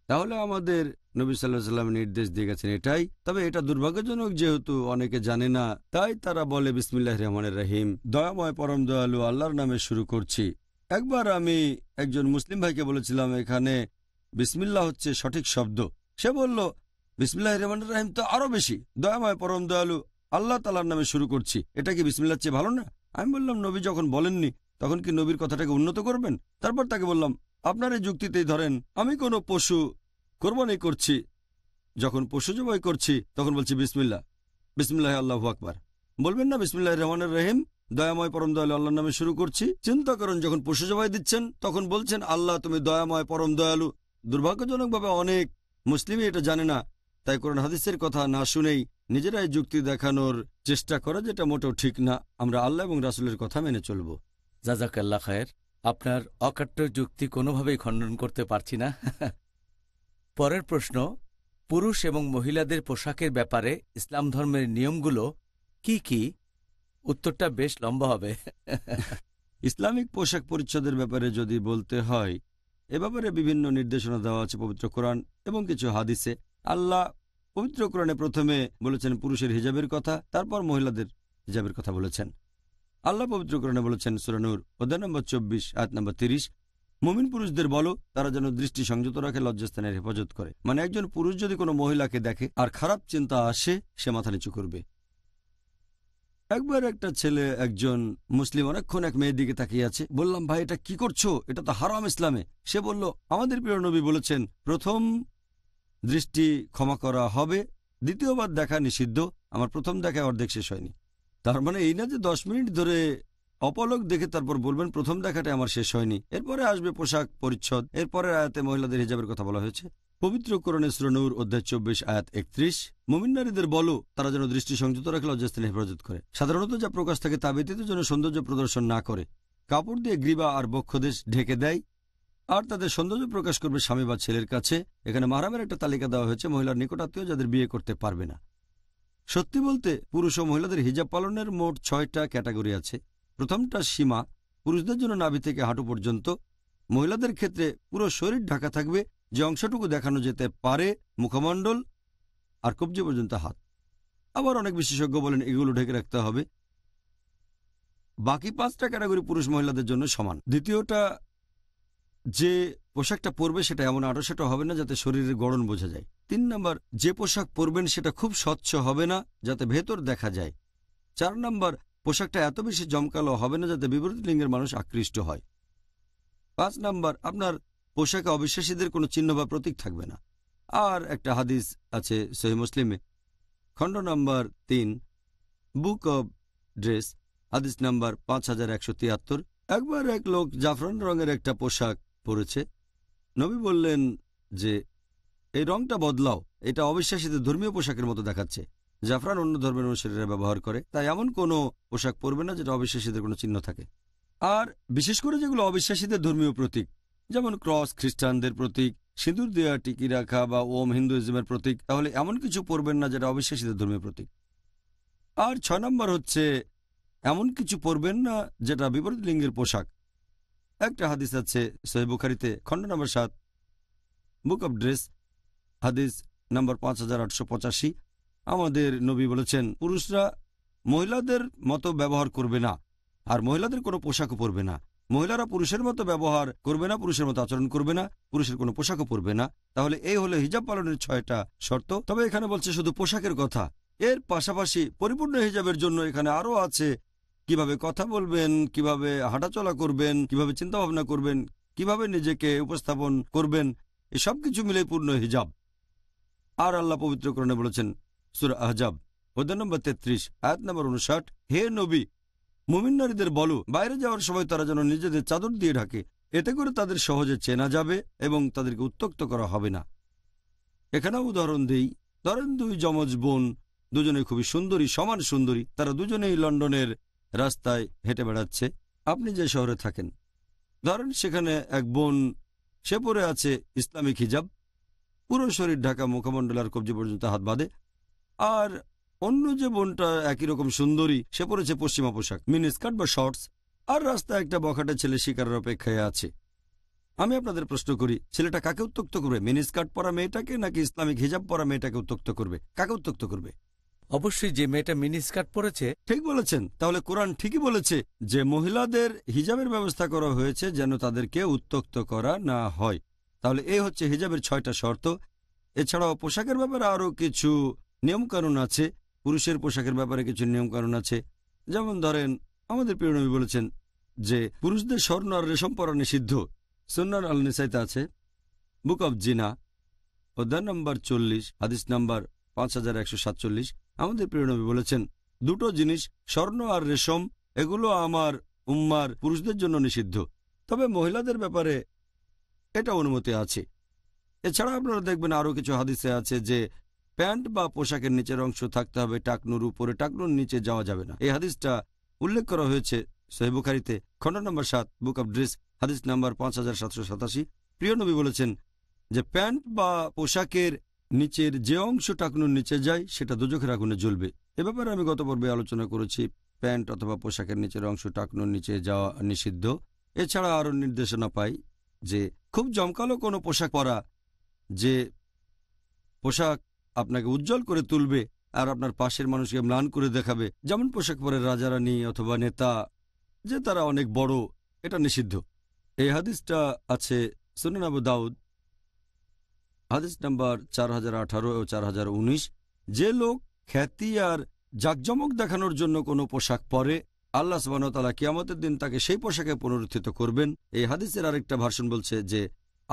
Speaker 4: তাহলে আমাদের নবী সাল্লাহ সাল্লাম নির্দেশ দিয়ে গেছেন এটাই তবে এটা দুর্ভাগ্যজনক যেহেতু অনেকে জানে না তাই তারা বলে বিসমিল্লাহ রহমানের রহিম দয়াময় পরম দয়ালু আল্লাহর নামে শুরু করছি একবার আমি একজন মুসলিম ভাইকে বলেছিলাম এখানে বিসমিল্লা হচ্ছে সঠিক শব্দ সে বলল বিসমিল্লাহ রহমান রাহিম তো আরো বেশি দয়াময় পরম দয়ালু আল্লাহ তালার নামে শুরু করছি এটা কি বিসমিল্লার চেয়ে ভালো না আমি বললাম নবী যখন বলেননি তখন কি নবীর কথাটাকে উন্নত করবেন তারপর তাকে বললাম আপনার এই যুক্তিতেই ধরেন আমি কোনো পশু কোরবানি করছি যখন পশু জবাই করছি তখন বলছি বিসমিল্লা বিসমিল্লাহ আল্লাহ আকবর বলবেন না বিসমিল্লাহ রহমানের রহিম দয়াময় পরম দয়ালু আল্লাহর নামে শুরু করছি চিন্তা করেন যখন পশু জবাই দিচ্ছেন তখন বলছেন আল্লাহ তুমি দয়াময় পরম দয়ালু দুর্ভাগ্যজনকভাবে অনেক মুসলিমই এটা জানে না তাই কোরআন হাদিসের কথা না শুনেই নিজেরাই যুক্তি দেখানোর চেষ্টা করা যেটা মোটেও ঠিক না আমরা
Speaker 2: আল্লাহ এবং রাসুলের কথা মেনে চলব আল্লাহ খায়ের আপনার অকাট্য যুক্তি কোনোভাবেই খণ্ডন করতে পারছি না <laughs> পরের প্রশ্ন পুরুষ এবং মহিলাদের পোশাকের ব্যাপারে ইসলাম ধর্মের নিয়মগুলো কি কি উত্তরটা বেশ লম্বা হবে <laughs> ইসলামিক পোশাক পরিচ্ছদের ব্যাপারে যদি বলতে হয়
Speaker 4: এ ব্যাপারে বিভিন্ন নির্দেশনা দেওয়া আছে পবিত্র কোরআন এবং কিছু হাদিসে আল্লাহ পবিত্র কোরআনে প্রথমে বলেছেন পুরুষের হিজাবের কথা তারপর মহিলাদের হিজাবের কথা বলেছেন আল্লাহ পবিত্র কোরআনে বলেছেন সুরানুর অধ্যায় নম্বর চব্বিশ আট নম্বর তিরিশ মুমিন পুরুষদের বলো তারা যেন দৃষ্টি সংযত রাখে লজ্জাস্থানের হেফাজত করে মানে একজন পুরুষ যদি কোনো মহিলাকে দেখে আর খারাপ চিন্তা আসে সে মাথা নিচু করবে একবার একটা ছেলে একজন মুসলিম অনেকক্ষণ এক মেয়ের দিকে তাকিয়ে আছে বললাম ভাই এটা কি করছো এটা তো হারাম ইসলামে সে বলল আমাদের প্রিয় নবী বলেছেন প্রথম দৃষ্টি ক্ষমা করা হবে দ্বিতীয়বার দেখা নিষিদ্ধ আমার প্রথম দেখা অর্ধেক শেষ হয়নি তার মানে এই না যে দশ মিনিট ধরে অপলক দেখে তারপর বলবেন প্রথম দেখাটা আমার শেষ হয়নি এরপরে আসবে পোশাক পরিচ্ছদ এরপরে আয়াতে মহিলাদের হিজাবের কথা বলা হয়েছে পবিত্রকরণে শ্রনৌর অধ্যায় চব্বিশ আয়াত একত্রিশ মমিনারীদের বলো তারা যেন দৃষ্টি সংযত রাখে লজ্জাস্থানে হেফাজত করে সাধারণত যা প্রকাশ থাকে তা ব্যতীত যেন সৌন্দর্য প্রদর্শন না করে কাপড় দিয়ে গ্রীবা আর বক্ষদেশ ঢেকে দেয় আর তাদের সৌন্দর্য প্রকাশ করবে স্বামী বা ছেলের কাছে এখানে মাহারামের একটা তালিকা দেওয়া হয়েছে মহিলার নিকটাত্মীয় যাদের বিয়ে করতে পারবে না সত্যি বলতে পুরুষ ও মহিলাদের হিজাব পালনের মোট ছয়টা ক্যাটাগরি আছে প্রথমটা সীমা পুরুষদের জন্য নাভি থেকে হাঁটু পর্যন্ত মহিলাদের ক্ষেত্রে পুরো শরীর ঢাকা থাকবে যে অংশটুকু দেখানো যেতে পারে মুখমণ্ডল আর কবজি পর্যন্ত হাত আবার অনেক বিশেষজ্ঞ বলেন এগুলো ঢেকে রাখতে হবে বাকি পাঁচটা ক্যাটাগরি পুরুষ মহিলাদের জন্য সমান দ্বিতীয়টা যে পোশাকটা পরবে সেটা এমন সেটা হবে না যাতে শরীরের গড়ন বোঝা যায় তিন নম্বর যে পোশাক পরবেন সেটা খুব স্বচ্ছ হবে না যাতে ভেতর দেখা যায় চার নম্বর পোশাকটা এত বেশি জমকালো হবে না যাতে বিপরীত লিঙ্গের মানুষ আকৃষ্ট হয় পাঁচ নম্বর আপনার পোশাকে অবিশ্বাসীদের কোনো চিহ্ন বা প্রতীক থাকবে না আর একটা হাদিস আছে সহি মুসলিমে খণ্ড নম্বর তিন বুক অব ড্রেস হাদিস নাম্বার পাঁচ হাজার একশো তিয়াত্তর একবার এক লোক জাফরান রঙের একটা পোশাক পরেছে নবী বললেন যে এই রংটা বদলাও এটা অবিশ্বাসীদের ধর্মীয় পোশাকের মতো দেখাচ্ছে জাফরান অন্য ধর্মের অনুসারীরা ব্যবহার করে তাই এমন কোনো পোশাক পরবে না যেটা অবিশ্বাসীদের কোনো চিহ্ন থাকে আর বিশেষ করে যেগুলো অবিশ্বাসীদের ধর্মীয় প্রতীক যেমন ক্রস খ্রিস্টানদের প্রতীক সিঁদুর দেওয়া টিকি রাখা বা ওম হিন্দুইজমের প্রতীক তাহলে এমন কিছু পরবেন না যেটা অবিশ্বাসীদের ধর্মের প্রতীক আর ছয় নম্বর হচ্ছে এমন কিছু পরবেন না যেটা বিপরীত লিঙ্গের পোশাক একটা হাদিস আছে সহিবুখারিতে খণ্ড নম্বর সাত বুক অব ড্রেস হাদিস নম্বর পাঁচ আমাদের নবী বলেছেন পুরুষরা মহিলাদের মতো ব্যবহার করবে না আর মহিলাদের কোনো পোশাকও পরবে না মহিলারা পুরুষের মতো ব্যবহার করবে না পুরুষের মতো আচরণ করবে না পুরুষের কোনো পোশাকও পরবে না তাহলে এই হলো হিজাব পালনের ছয়টা শর্ত তবে এখানে বলছে শুধু পোশাকের কথা এর পাশাপাশি পরিপূর্ণ হিজাবের জন্য এখানে আরও আছে কিভাবে কথা বলবেন কিভাবে হাঁটাচলা করবেন কিভাবে চিন্তাভাবনা করবেন কিভাবে নিজেকে উপস্থাপন করবেন এসব কিছু মিলে পূর্ণ হিজাব আর আল্লাহ পবিত্রকরণে বলেছেন সুর আহজাব অধ্যায় নম্বর তেত্রিশ আয়াত নম্বর উনষাট হে নবী মুমিন নারীদের বলো বাইরে যাওয়ার সময় তারা যেন নিজেদের চাদর দিয়ে ঢাকে এতে করে তাদের সহজে চেনা যাবে এবং তাদেরকে উত্তক্ত করা হবে না এখানেও উদাহরণ দিই ধরেন দুই যমজ বোন দুজনে খুবই সুন্দরী সমান সুন্দরী তারা দুজনেই লন্ডনের রাস্তায় হেঁটে বেড়াচ্ছে আপনি যে শহরে থাকেন ধরেন সেখানে এক বোন সে পরে আছে ইসলামিক হিজাব পুরো শরীর ঢাকা মুখমণ্ডলার কবজি পর্যন্ত হাত বাঁধে আর অন্য যে বোনটা একই রকম সুন্দরী সে পরেছে পশ্চিমা পোশাক মিনি স্কার্ট বা শর্টস আর রাস্তায় একটা বখাটা ছেলে শিকারের অপেক্ষায় আছে আমি আপনাদের প্রশ্ন করি ছেলেটা কাকে উত্তক্ত করবে মিনিস্কার্ট পরা মেয়েটাকে নাকি ইসলামিক হিজাব পরা মেয়েটাকে উত্তক্ত করবে কাকে উত্তক্ত করবে অবশ্যই যে মেয়েটা মিনি স্কার্ট পরেছে ঠিক বলেছেন তাহলে কোরআন ঠিকই বলেছে যে মহিলাদের হিজাবের ব্যবস্থা করা হয়েছে যেন তাদেরকে উত্তক্ত করা না হয় তাহলে এই হচ্ছে হিজাবের ছয়টা শর্ত এছাড়াও পোশাকের ব্যাপারে আরও কিছু নিয়মকানুন আছে পুরুষের পোশাকের ব্যাপারে কিছু নিয়মকানুন আছে যেমন ধরেন আমাদের প্রিয়নবী বলেছেন যে পুরুষদের স্বর্ণ আর রেশম পরা নিষিদ্ধ সন্ন্যার আল নিসাইতে আছে বুক অব জিনা অধ্যায় নম্বর চল্লিশ হাদিস নম্বর পাঁচ হাজার একশো সাতচল্লিশ আমাদের প্রিয়নবী বলেছেন দুটো জিনিস স্বর্ণ আর রেশম এগুলো আমার উম্মার পুরুষদের জন্য নিষিদ্ধ তবে মহিলাদের ব্যাপারে এটা অনুমতি আছে এছাড়া আপনারা দেখবেন আরও কিছু হাদিসে আছে যে প্যান্ট বা পোশাকের নিচের অংশ থাকতে হবে টাকনুর উপরে টাকনুর নিচে যাওয়া যাবে না এই হাদিসটা উল্লেখ করা হয়েছে সোহেবুখারিতে খণ্ড নম্বর সাত বুক অব ড্রেস হাদিস নম্বর পাঁচ হাজার সাতশো সাতাশি প্রিয় নবী বলেছেন যে প্যান্ট বা পোশাকের নিচের যে অংশ টাকনুর নিচে যায় সেটা দুজখের আগুনে জ্বলবে এ ব্যাপারে আমি গত পর্বে আলোচনা করেছি প্যান্ট অথবা পোশাকের নিচের অংশ টাকনুর নিচে যাওয়া নিষিদ্ধ এছাড়া আরও নির্দেশনা পাই যে খুব জমকালো কোনো পোশাক পরা যে পোশাক আপনাকে উজ্জ্বল করে তুলবে আর আপনার পাশের মানুষকে ম্লান করে দেখাবে যেমন পোশাক পরে রাজারানী অথবা নেতা যে তারা অনেক বড় এটা নিষিদ্ধ এই হাদিসটা আছে সুনানাবু দাউদ হাদিস নাম্বার চার হাজার আঠারো ও চার হাজার উনিশ যে লোক খ্যাতি আর জাকজমক দেখানোর জন্য কোনো পোশাক পরে আল্লাহ সুবাহতালা কিয়ামতের দিন তাকে সেই পোশাকে পুনরুত্থিত করবেন এই হাদিসের আরেকটা ভার্সন বলছে যে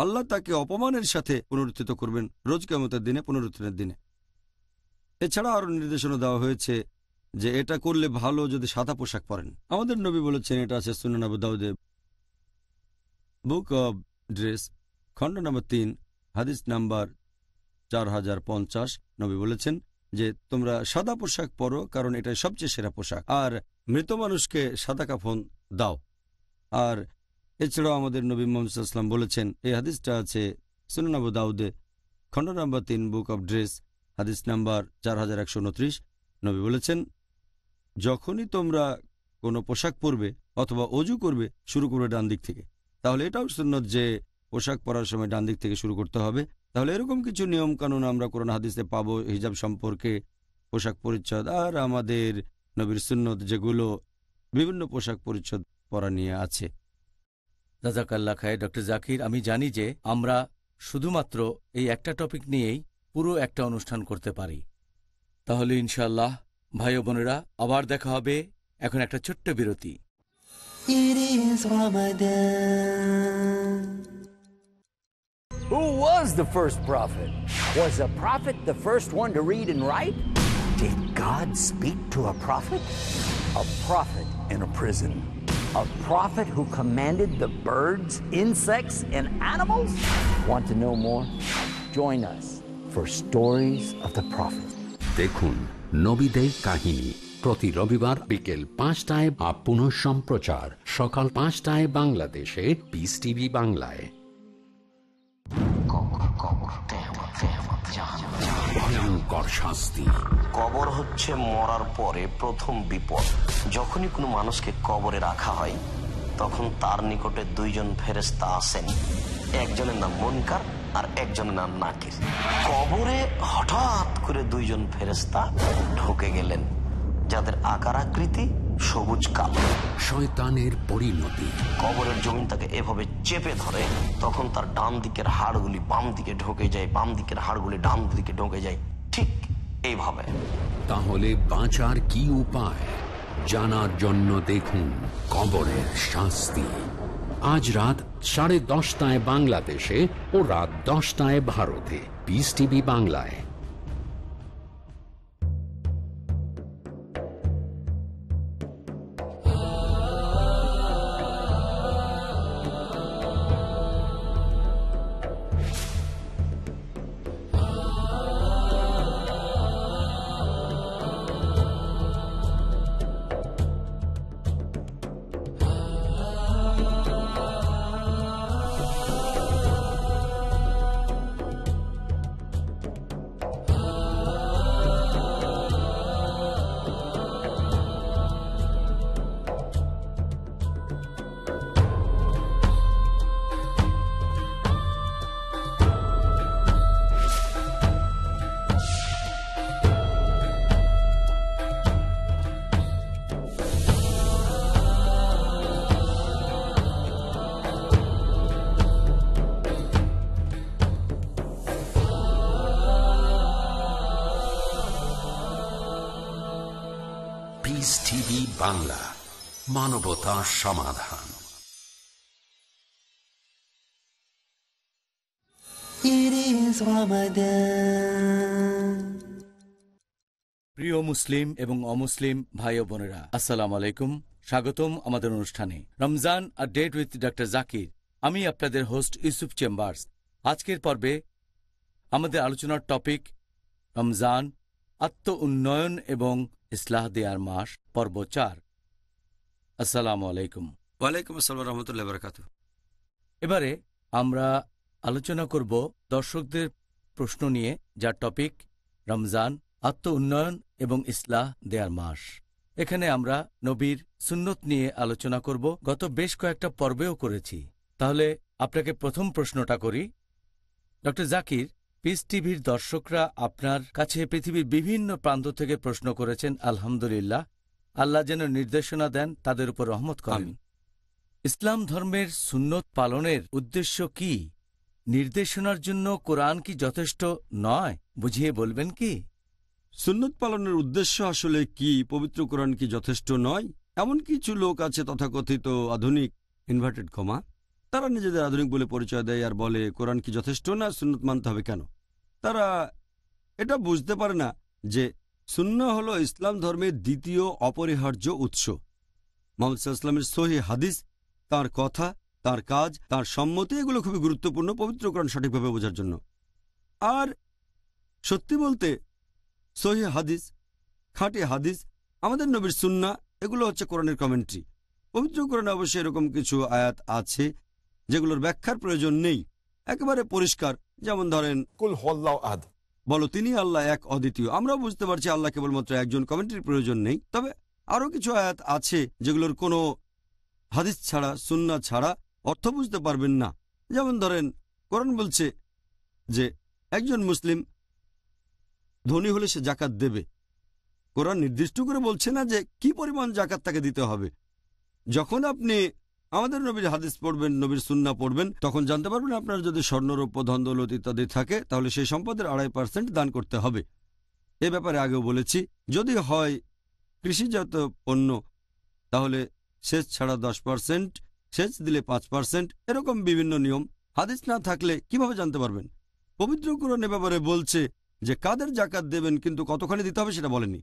Speaker 4: আল্লাহ তাকে অপমানের সাথে পুনরুত্থিত করবেন রোজ কেমতের দিনে পুনরুত্থানের দিনে এছাড়া আরও নির্দেশনা দেওয়া হয়েছে যে এটা করলে ভালো যদি সাদা পোশাক পরেন আমাদের নবী বলেছেন এটা আছে Sunan Abu book of dress খণ্ড নম্বর তিন হাদিস নাম্বার চার হাজার পঞ্চাশ নবী বলেছেন যে তোমরা সাদা পোশাক পরো কারণ এটাই সবচেয়ে সেরা পোশাক আর মৃত মানুষকে সাদা কাফন দাও আর এছাড়াও আমাদের নবী মোহাম্মদ বলেছেন এই হাদিসটা আছে সুনাবু দাউদে খণ্ড নাম্বার তিন বুক অব ড্রেস হাদিস নাম্বার চার হাজার একশো উনত্রিশ নবী বলেছেন যখনই তোমরা কোনো পোশাক পরবে অথবা অজু করবে শুরু করবে ডান দিক থেকে তাহলে এটাও সুন্নত যে পোশাক পরার সময় ডান দিক থেকে শুরু করতে হবে তাহলে এরকম কিছু নিয়ম কানুন আমরা কোরআন হাদিসে পাবো হিজাব সম্পর্কে পোশাক পরিচ্ছদ আর আমাদের নবীর সুন্নত যেগুলো
Speaker 2: বিভিন্ন পোশাক পরিচ্ছদ পরা নিয়ে আছে জাজাকাল্লা খায় ডক্টর জাকির আমি জানি যে আমরা শুধুমাত্র এই একটা টপিক নিয়েই পুরো একটা অনুষ্ঠান করতে পারি তাহলে ইনশাল্লাহ ভাই বোনেরা আবার দেখা হবে এখন একটা ছোট্ট
Speaker 5: বিরতি Who was the first prophet? Was a prophet the first one to read and write? Did God speak to a prophet? A prophet in a prison. A prophet who commanded the birds, insects, and animals? Want to know more? Join us for Stories of the Prophet. দেখুন নবীদের কাহিনী প্রতি রবিবার বিকেল পাঁচটায় আপ পুনঃ সম্প্রচার সকাল পাঁচটায় বাংলাদেশে পিস টিভি বাংলায় ভয়ঙ্কর
Speaker 4: শাস্তি কবর হচ্ছে মরার পরে প্রথম বিপদ যখনই কোনো
Speaker 1: মানুষকে কবরে রাখা হয় তখন তার নিকটে দুইজন ফেরেস্তা আসেন
Speaker 4: একজনের নাম মনকার আর একজনের নাম নাকির কবরে হঠাৎ করে
Speaker 5: দুইজন ফেরেস্তা ঢুকে গেলেন যাদের আকার আকৃতি সবুজ কালো শয়তানের পরিণতি কবরের জমিন তাকে এভাবে চেপে ধরে তখন তার ডান দিকের হাড়গুলি বাম দিকে ঢোকে যায় বাম দিকের হাড়গুলি ডান দিকে ঢোকে যায় ঠিক এইভাবে তাহলে বাঁচার কি উপায় জানার জন্য দেখুন কবরের শাস্তি আজ রাত সাড়ে দশটায় বাংলাদেশে ও রাত দশটায় ভারতে পিস টিভি বাংলায় মানবতা সমাধান
Speaker 6: প্রিয় মুসলিম
Speaker 2: এবং অমুসলিম ভাই ও বোনেরা আসসালাম আলাইকুম স্বাগতম আমাদের অনুষ্ঠানে রমজান আর ডেট উইথ ডক্টর জাকির আমি আপনাদের হোস্ট ইউসুফ চেম্বার্স আজকের পর্বে আমাদের আলোচনার টপিক রমজান আত্ম উন্নয়ন এবং ইসলাহ দেয়ার মাস পর্ব চার আসসালামু আলাইকুম
Speaker 4: ওয়ালাইকুম আসসালাম রহমতুল্লাহ বরকাত
Speaker 2: এবারে আমরা আলোচনা করব দর্শকদের প্রশ্ন নিয়ে যার টপিক রমজান আত্ম উন্নয়ন এবং ইসলাহ দেয়ার মাস এখানে আমরা নবীর সুন্নত নিয়ে আলোচনা করব গত বেশ কয়েকটা পর্বেও করেছি তাহলে আপনাকে প্রথম প্রশ্নটা করি ডক্টর জাকির পিস টিভির দর্শকরা আপনার কাছে পৃথিবীর বিভিন্ন প্রান্ত থেকে প্রশ্ন করেছেন আলহামদুলিল্লাহ আল্লাহ যেন নির্দেশনা দেন তাদের উপর রহমত করেন ইসলাম ধর্মের সুন্নত পালনের উদ্দেশ্য কি নির্দেশনার জন্য কোরআন কি যথেষ্ট নয় বুঝিয়ে বলবেন কি সুন্নত পালনের উদ্দেশ্য আসলে কি পবিত্র কোরআন কি যথেষ্ট নয় এমন কিছু
Speaker 4: লোক আছে তথাকথিত আধুনিক ইনভার্টেড কমা তারা নিজেদের আধুনিক বলে পরিচয় দেয় আর বলে কোরআন কি যথেষ্ট না সুন্নত মানতে হবে কেন তারা এটা বুঝতে পারে না যে সুন্না হল ইসলাম ধর্মের দ্বিতীয় অপরিহার্য উৎস মোহাম্মদ ইসলামের সহি হাদিস তার কথা তার কাজ তার সম্মতি এগুলো খুবই গুরুত্বপূর্ণ পবিত্রকরণ সঠিকভাবে বোঝার জন্য আর সত্যি বলতে সহি হাদিস খাটি হাদিস আমাদের নবীর সুন্না এগুলো হচ্ছে কোরআনের কমেন্ট্রি পবিত্র কোরআনে অবশ্যই এরকম কিছু আয়াত আছে যেগুলোর ব্যাখ্যার প্রয়োজন নেই একেবারে পরিষ্কার যেমন ধরেন কুল হল্লা আদ বলো তিনি আল্লাহ এক অদ্বিতীয় আমরাও বুঝতে পারছি আল্লাহ কেবলমাত্র একজন কমেন্ট্রির প্রয়োজন নেই তবে আরও কিছু আয়াত আছে যেগুলোর কোনো হাদিস ছাড়া সুন্না ছাড়া অর্থ বুঝতে পারবেন না যেমন ধরেন করণ বলছে যে একজন মুসলিম ধনী হলে সে জাকাত দেবে কোরআন নির্দিষ্ট করে বলছে না যে কি পরিমাণ জাকাত তাকে দিতে হবে যখন আপনি আমাদের নবীর হাদিস পড়বেন নবীর সুন্না পড়বেন তখন জানতে পারবেন আপনার যদি স্বর্ণরূপ ধন ইত্যাদি থাকে তাহলে সেই সম্পদের আড়াই পার্সেন্ট দান করতে হবে এ ব্যাপারে আগেও বলেছি যদি হয় কৃষিজাত পণ্য তাহলে সেচ ছাড়া দশ পার্সেন্ট সেচ দিলে পাঁচ পার্সেন্ট এরকম বিভিন্ন নিয়ম হাদিস না থাকলে কিভাবে জানতে পারবেন পবিত্র এ ব্যাপারে বলছে যে কাদের জাকাত দেবেন কিন্তু কতখানি দিতে হবে সেটা বলেনি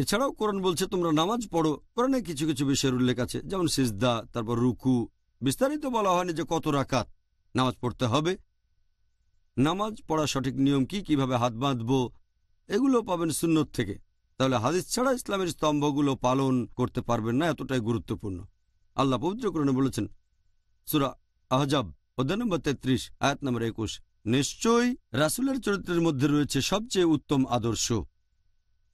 Speaker 4: এছাড়াও কোরআন বলছে তোমরা নামাজ পড়ো কোরআনে কিছু কিছু বিষয়ের উল্লেখ আছে যেমন সিজদা তারপর রুকু বিস্তারিত বলা হয়নি যে কত রাকাত নামাজ পড়তে হবে নামাজ পড়া সঠিক নিয়ম কি কিভাবে হাত বাঁধব এগুলো পাবেন সুন্নত থেকে তাহলে হাদিস ছাড়া ইসলামের স্তম্ভগুলো পালন করতে পারবেন না এতটাই গুরুত্বপূর্ণ আল্লাহ পবিত্র পবিত্রকরণে বলেছেন সুরা আহজাব অধ্যায় নম্বর তেত্রিশ আয়াত নম্বর একুশ নিশ্চয়ই রাসুলের চরিত্রের মধ্যে রয়েছে সবচেয়ে উত্তম আদর্শ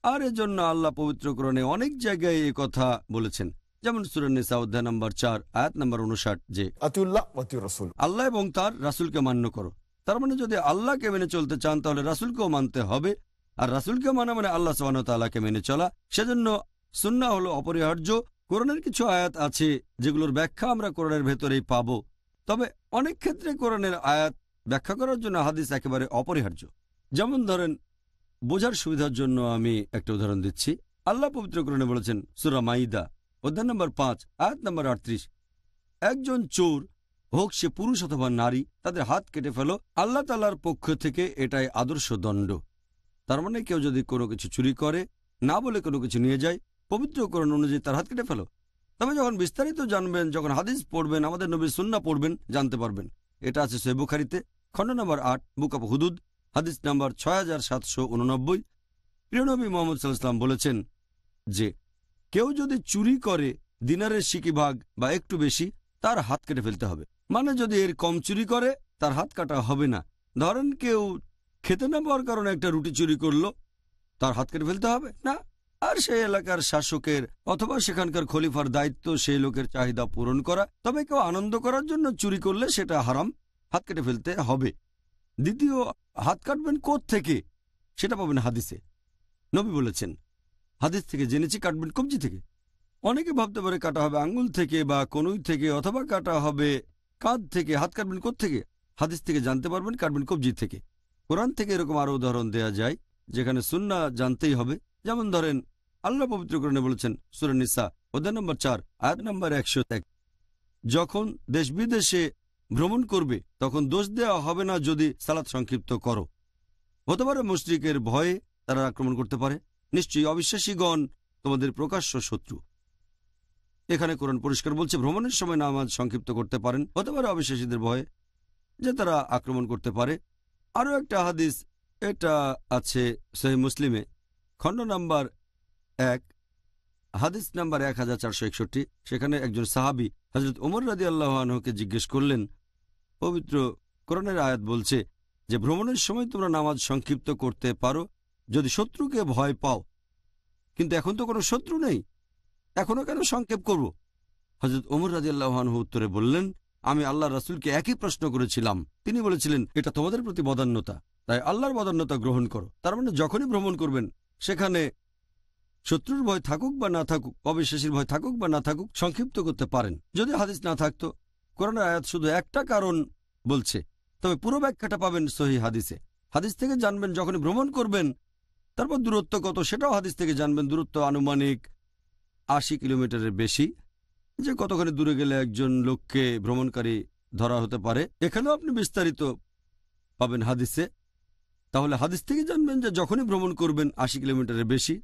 Speaker 4: আর এজন্য আল্লাহ পবিত্রকরণে অনেক জায়গায় এই কথা বলেছেন যেমন সুরান্নিসা নম্বর চার আয়াত নম্বর উনষাট যে আল্লাহ এবং তার রাসুলকে মান্য করো তার মানে যদি আল্লাহকে মেনে চলতে চান তাহলে রাসুলকেও মানতে হবে আর রাসুলকে মানা মানে আল্লাহ সোহানতাল্লাহকে মেনে চলা সেজন্য সুন্না হলো অপরিহার্য কোরনের কিছু আয়াত আছে যেগুলোর ব্যাখ্যা আমরা কোরআনের ভেতরেই পাব তবে অনেক ক্ষেত্রে কোরআনের আয়াত ব্যাখ্যা করার জন্য হাদিস একেবারে অপরিহার্য যেমন ধরেন বোঝার সুবিধার জন্য আমি একটা উদাহরণ দিচ্ছি আল্লাহ পবিত্রকরণে বলেছেন সুরা মাইদা অধ্যায় নম্বর পাঁচ আয়াত নম্বর আটত্রিশ একজন চোর হোক সে পুরুষ অথবা নারী তাদের হাত কেটে ফেল আল্লাহ তাল্লার পক্ষ থেকে এটাই আদর্শ দণ্ড তার মানে কেউ যদি কোনো কিছু চুরি করে না বলে কোনো কিছু নিয়ে যায় পবিত্রকরণ অনুযায়ী তার হাত কেটে ফেল তবে যখন বিস্তারিত জানবেন যখন হাদিস পড়বেন আমাদের নবী সুন্না পড়বেন জানতে পারবেন এটা আছে সেবুখারিতে খণ্ড নম্বর আট বুক অব হুদুদ হাদিস নাম্বার ছয় হাজার সাতশো উননব্বই প্রিয়নবী মোহাম্মদ সাল্লাম বলেছেন যে কেউ যদি চুরি করে দিনারের সিকি ভাগ বা একটু বেশি তার হাত কেটে ফেলতে হবে মানে যদি এর কম চুরি করে তার হাত কাটা হবে না ধরেন কেউ খেতে না পাওয়ার কারণে একটা রুটি চুরি করলো তার হাত কেটে ফেলতে হবে না আর সেই এলাকার শাসকের অথবা সেখানকার খলিফার দায়িত্ব সেই লোকের চাহিদা পূরণ করা তবে কেউ আনন্দ করার জন্য চুরি করলে সেটা হারাম হাত কেটে ফেলতে হবে দ্বিতীয় হাত কাটবেন থেকে সেটা পাবেন হাদিসে নবী বলেছেন হাদিস থেকে জেনেছি কাটবেন কবজি থেকে অনেকে ভাবতে পারে কাটা হবে আঙ্গুল থেকে বা কনুই থেকে অথবা কাটা হবে কাঁধ থেকে হাত কাটবেন থেকে হাদিস থেকে জানতে পারবেন কাটবেন কবজি থেকে কোরআন থেকে এরকম আরও উদাহরণ দেয়া যায় যেখানে সুন্না জানতেই হবে যেমন ধরেন আল্লাহ পবিত্রকরণে বলেছেন নিসা অধ্যায় নম্বর চার আয়াত নম্বর একশো এক যখন দেশ বিদেশে ভ্রমণ করবে তখন দোষ দেওয়া হবে না যদি সালাত সংক্ষিপ্ত করো হতে পারে মুশ্রিকের ভয়ে তারা আক্রমণ করতে পারে নিশ্চয়ই অবিশ্বাসীগণ তোমাদের প্রকাশ্য শত্রু এখানে কোরআন পরিষ্কার বলছে ভ্রমণের সময় নামাজ সংক্ষিপ্ত করতে পারেন হতে পারে অবিশ্বাসীদের ভয়ে যে তারা আক্রমণ করতে পারে আরও একটা হাদিস এটা আছে সহি মুসলিমে খণ্ড নাম্বার এক হাদিস নাম্বার এক সেখানে একজন সাহাবি হজরত উমর রাজি আল্লাহ আনহকে জিজ্ঞেস করলেন পবিত্র করণের আয়াত বলছে যে ভ্রমণের সময় তোমরা নামাজ সংক্ষিপ্ত করতে পারো যদি শত্রুকে ভয় পাও কিন্তু এখন তো কোনো শত্রু নেই এখনও কেন সংক্ষেপ করব হজরত ওমর রাজি উত্তরে বললেন আমি আল্লাহ রাসুলকে একই প্রশ্ন করেছিলাম তিনি বলেছিলেন এটা তোমাদের প্রতি বদান্যতা তাই আল্লাহর বদান্যতা গ্রহণ করো তার মানে যখনই ভ্রমণ করবেন সেখানে শত্রুর ভয় থাকুক বা না থাকুক অবিশ্বাসীর ভয় থাকুক বা না থাকুক সংক্ষিপ্ত করতে পারেন যদি হাদিস না থাকতো করোনার আয়াত শুধু একটা কারণ বলছে তবে পুরো ব্যাখ্যাটা পাবেন সহি হাদিসে হাদিস থেকে জানবেন যখনই ভ্রমণ করবেন তারপর দূরত্ব কত সেটাও হাদিস থেকে জানবেন দূরত্ব আনুমানিক আশি কিলোমিটারের বেশি যে কতখানি দূরে গেলে একজন লোককে ভ্রমণকারী ধরা হতে পারে এখানেও আপনি বিস্তারিত পাবেন হাদিসে তাহলে হাদিস থেকে জানবেন যে যখনই ভ্রমণ করবেন আশি কিলোমিটারের বেশি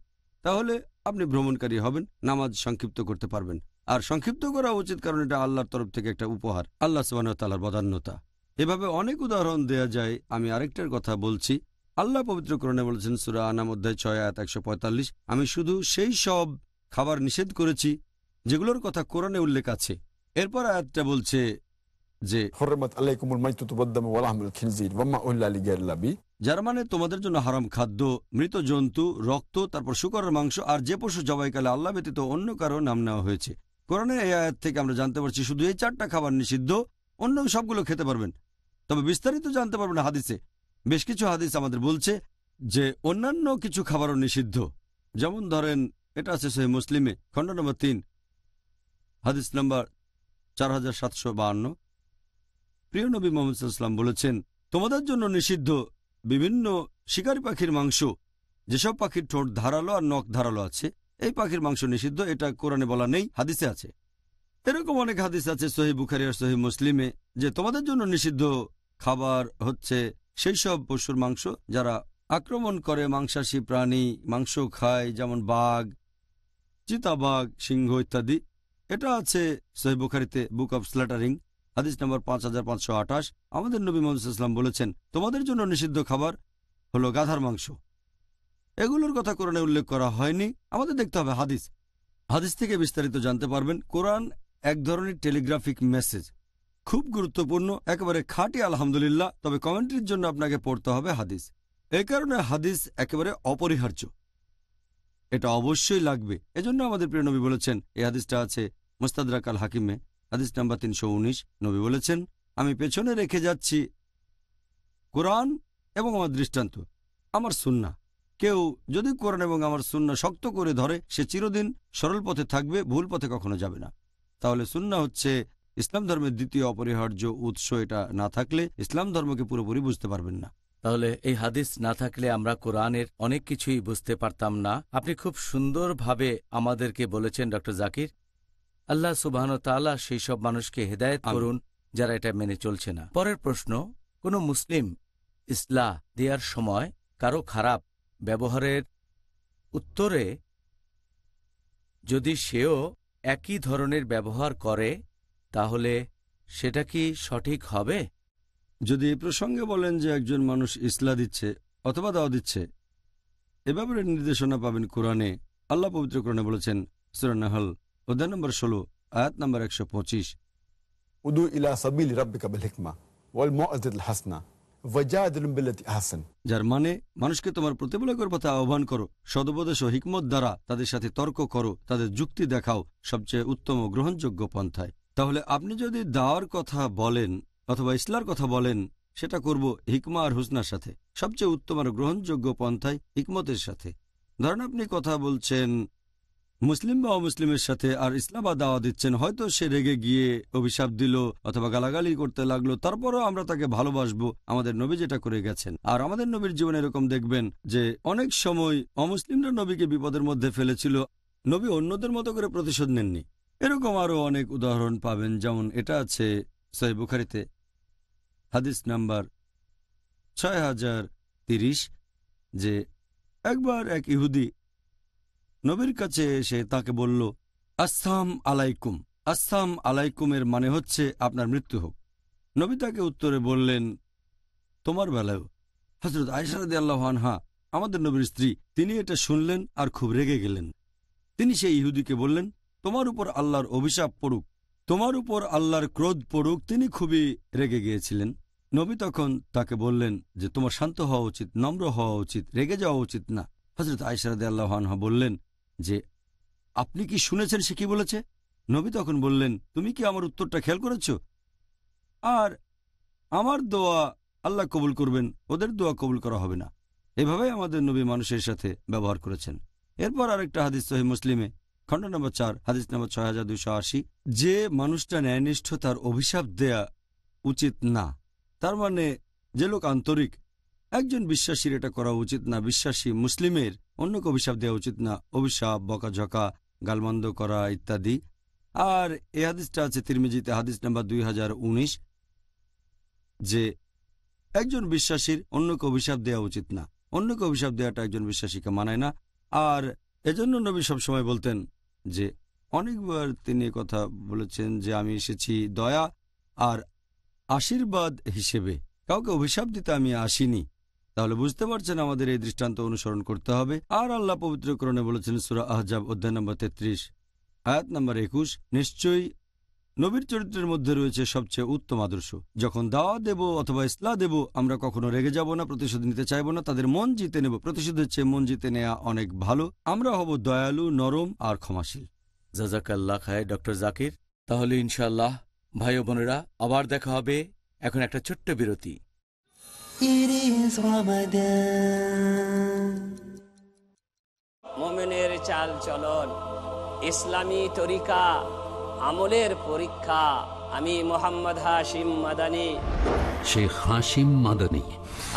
Speaker 4: তাহলে আপনি ভ্রমণকারী হবেন নামাজ সংক্ষিপ্ত করতে পারবেন আর সংক্ষিপ্ত করা উচিত কারণ এটা আল্লাহর তরফ থেকে একটা উপহার আল্লাহ সুবাহতালার বদান্যতা এভাবে অনেক উদাহরণ দেয়া যায় আমি আরেকটার কথা বলছি আল্লাহ পবিত্র করণে বলেছেন সুরা আনাম অধ্যায় ছয় আয়াত একশো আমি শুধু সেই সব খাবার নিষেধ করেছি যেগুলোর কথা কোরআনে উল্লেখ আছে এরপর আয়াতটা বলছে যে যার মানে তোমাদের জন্য হারাম খাদ্য মৃত জন্তু রক্ত তারপর শুকরের মাংস আর যে পশু জবাইকালে আল্লাহ ব্যতীত অন্য কারো নাম নেওয়া হয়েছে কোরআনের এই আয়াত থেকে আমরা জানতে পারছি শুধু এই চারটা খাবার নিষিদ্ধ অন্য সবগুলো খেতে পারবেন তবে বিস্তারিত জানতে পারবেন হাদিসে বেশ কিছু হাদিস আমাদের বলছে যে অন্যান্য কিছু খাবারও নিষিদ্ধ যেমন ধরেন এটা আছে সহি মুসলিমে খণ্ড নম্বর তিন হাদিস নম্বর চার হাজার সাতশো বাহান্ন প্রিয় নবী মোহাম্মদাম বলেছেন তোমাদের জন্য নিষিদ্ধ বিভিন্ন শিকারি পাখির মাংস যেসব পাখির ঠোঁট ধারালো আর নখ ধারালো আছে এই পাখির মাংস নিষিদ্ধ এটা কোরআনে বলা নেই হাদিসে আছে এরকম অনেক হাদিস আছে সহি বুখারি আর সহি মুসলিমে যে তোমাদের জন্য নিষিদ্ধ খাবার হচ্ছে সেই সব পশুর মাংস যারা আক্রমণ করে মাংসাশী প্রাণী মাংস খায় যেমন বাঘ চিতাবাঘ সিংহ ইত্যাদি এটা আছে সহি বুখারিতে বুক অব স্ল্যাটারিং হাদিস নম্বর পাঁচ হাজার পাঁচশো আঠাশ আমাদের নবী মোহাম্মদ ইসলাম বলেছেন তোমাদের জন্য নিষিদ্ধ খাবার হলো গাধার মাংস এগুলোর কথা কোরআনে উল্লেখ করা হয়নি আমাদের দেখতে হবে হাদিস হাদিস থেকে বিস্তারিত জানতে পারবেন কোরআন এক ধরনের টেলিগ্রাফিক মেসেজ খুব গুরুত্বপূর্ণ একেবারে খাঁটি আলহামদুলিল্লাহ তবে কমেন্ট্রির জন্য আপনাকে পড়তে হবে হাদিস এ কারণে হাদিস একেবারে অপরিহার্য এটা অবশ্যই লাগবে এজন্য আমাদের প্রিয় নবী বলেছেন এই হাদিসটা আছে মুস্তাদরাক আল হাকিমে হাদিস নাম্বার তিনশো উনিশ নবী বলেছেন আমি পেছনে রেখে যাচ্ছি কোরআন এবং আমার দৃষ্টান্ত আমার সুন্না কেউ যদি কোরআন এবং আমার শূন্য শক্ত করে ধরে সে চিরদিন সরল পথে থাকবে ভুল পথে কখনো যাবে না তাহলে শূন্য হচ্ছে ইসলাম ধর্মের দ্বিতীয় অপরিহার্য উৎস এটা না থাকলে
Speaker 2: ইসলাম ধর্মকে পুরোপুরি বুঝতে পারবেন না তাহলে এই হাদিস না থাকলে আমরা কোরআনের অনেক কিছুই বুঝতে পারতাম না আপনি খুব সুন্দরভাবে আমাদেরকে বলেছেন ডক্টর জাকির আল্লাহ সুবাহন সেই সব মানুষকে হেদায়ত করুন যারা এটা মেনে চলছে না পরের প্রশ্ন কোনো মুসলিম ইসলা দেওয়ার সময় কারো খারাপ ব্যবহারের উত্তরে যদি সেও একই ধরনের ব্যবহার করে তাহলে সেটা কি সঠিক হবে যদি
Speaker 4: এ প্রসঙ্গে বলেন যে একজন মানুষ ইসলা দিচ্ছে অথবা দাও দিচ্ছে এ ব্যাপারে নির্দেশনা পাবেন কোরআনে আল্লাহ পবিত্র কোরআনে বলেছেন সুরানাহল অধ্যায় নম্বর ষোলো
Speaker 3: আয়াত নম্বর একশো পঁচিশ উদু ইলা সাবিল রাব্বিকা বিল হিকমা ওয়াল মুআযিল হাসনা
Speaker 4: যার মানে মানুষকে তোমার প্রতিপালকের পথে আহ্বান করো সদুপদেশ ও হিকমত দ্বারা তাদের সাথে তর্ক করো তাদের যুক্তি দেখাও সবচেয়ে উত্তম ও গ্রহণযোগ্য পন্থায় তাহলে আপনি যদি দাওয়ার কথা বলেন অথবা ইসলার কথা বলেন সেটা করব হিকমা আর হুসনার সাথে সবচেয়ে উত্তম আর গ্রহণযোগ্য পন্থায় হিকমতের সাথে ধরেন আপনি কথা বলছেন মুসলিম বা অমুসলিমের সাথে আর ইসলামা দাওয়া দিচ্ছেন হয়তো সে রেগে গিয়ে অভিশাপ দিল অথবা গালাগালি করতে লাগলো তারপরেও আমরা তাকে ভালোবাসবো আমাদের নবী যেটা করে গেছেন আর আমাদের নবীর জীবনে এরকম দেখবেন যে অনেক সময় অমুসলিমরা নবীকে বিপদের মধ্যে ফেলেছিল নবী অন্যদের মতো করে প্রতিশোধ নেননি এরকম আরও অনেক উদাহরণ পাবেন যেমন এটা আছে সহিবুখারিতে হাদিস নাম্বার ছয় হাজার তিরিশ যে একবার এক ইহুদি নবীর কাছে এসে তাকে বলল আসসাম আলাইকুম আসসাম আলাইকুমের মানে হচ্ছে আপনার মৃত্যু হোক নবী তাকে উত্তরে বললেন তোমার বেলায়ও হজরত আয়সারদি আল্লাহান হা আমাদের নবীর স্ত্রী তিনি এটা শুনলেন আর খুব রেগে গেলেন তিনি সেই ইহুদিকে বললেন তোমার উপর আল্লাহর অভিশাপ পড়ুক তোমার উপর আল্লাহর ক্রোধ পড়ুক তিনি খুবই রেগে গিয়েছিলেন নবী তখন তাকে বললেন যে তোমার শান্ত হওয়া উচিত নম্র হওয়া উচিত রেগে যাওয়া উচিত না হজরত আয়সারদি আল্লাহানহা বললেন যে আপনি কি শুনেছেন সে কি বলেছে নবী তখন বললেন তুমি কি আমার উত্তরটা খেয়াল করেছ আর আমার দোয়া আল্লাহ কবুল করবেন ওদের দোয়া কবুল করা হবে না এভাবেই আমাদের নবী মানুষের সাথে ব্যবহার করেছেন এরপর আরেকটা হাদিস সহি মুসলিমে খণ্ড নম্বর চার হাদিস নম্বর ছয় হাজার দুশো আশি যে মানুষটা ন্যায়নিষ্ঠ তার অভিশাপ দেয়া উচিত না তার মানে যে লোক আন্তরিক একজন বিশ্বাসীর এটা করা উচিত না বিশ্বাসী মুসলিমের অন্যকে অভিশাপ দেওয়া উচিত না অভিশাপ বকাঝকা গালমন্দ করা ইত্যাদি আর এ হাদিসটা আছে তিরমিজিতে হাদিস নাম্বার দুই যে একজন বিশ্বাসীর অন্যকে অভিশাপ দেওয়া উচিত না অন্যকে অভিশাপ দেওয়াটা একজন বিশ্বাসীকে মানায় না আর এজন্য নবী সবসময় বলতেন যে অনেকবার তিনি কথা বলেছেন যে আমি এসেছি দয়া আর আশীর্বাদ হিসেবে কাউকে অভিশাপ দিতে আমি আসিনি তাহলে বুঝতে পারছেন আমাদের এই দৃষ্টান্ত অনুসরণ করতে হবে আর আল্লাহ পবিত্রকরণে বলেছেন সুরা আহজাব অধ্যায় নম্বর তেত্রিশ আয়াত নম্বর একুশ নিশ্চয়ই নবীর চরিত্রের মধ্যে রয়েছে সবচেয়ে উত্তম আদর্শ যখন দাওয়া দেব অথবা ইসলা দেব আমরা কখনো রেগে যাব না প্রতিশোধ নিতে চাইব না তাদের মন জিতে নেব প্রতিশোধের চেয়ে মন জিতে নেয়া
Speaker 2: অনেক ভালো আমরা হব দয়ালু নরম আর ক্ষমাশীল জাজাকাল্লা খায় ডক্টর জাকির তাহলে ইনশাল্লাহ ভাই বোনেরা আবার দেখা হবে এখন একটা ছোট্ট বিরতি
Speaker 6: It is Ramadan.
Speaker 2: মোমেনের চাল চলন ইসলামী তরিকা
Speaker 4: আমলের পরীক্ষা আমি মোহাম্মদ হাশিম মাদানি
Speaker 5: শেখ হাশিম মাদানি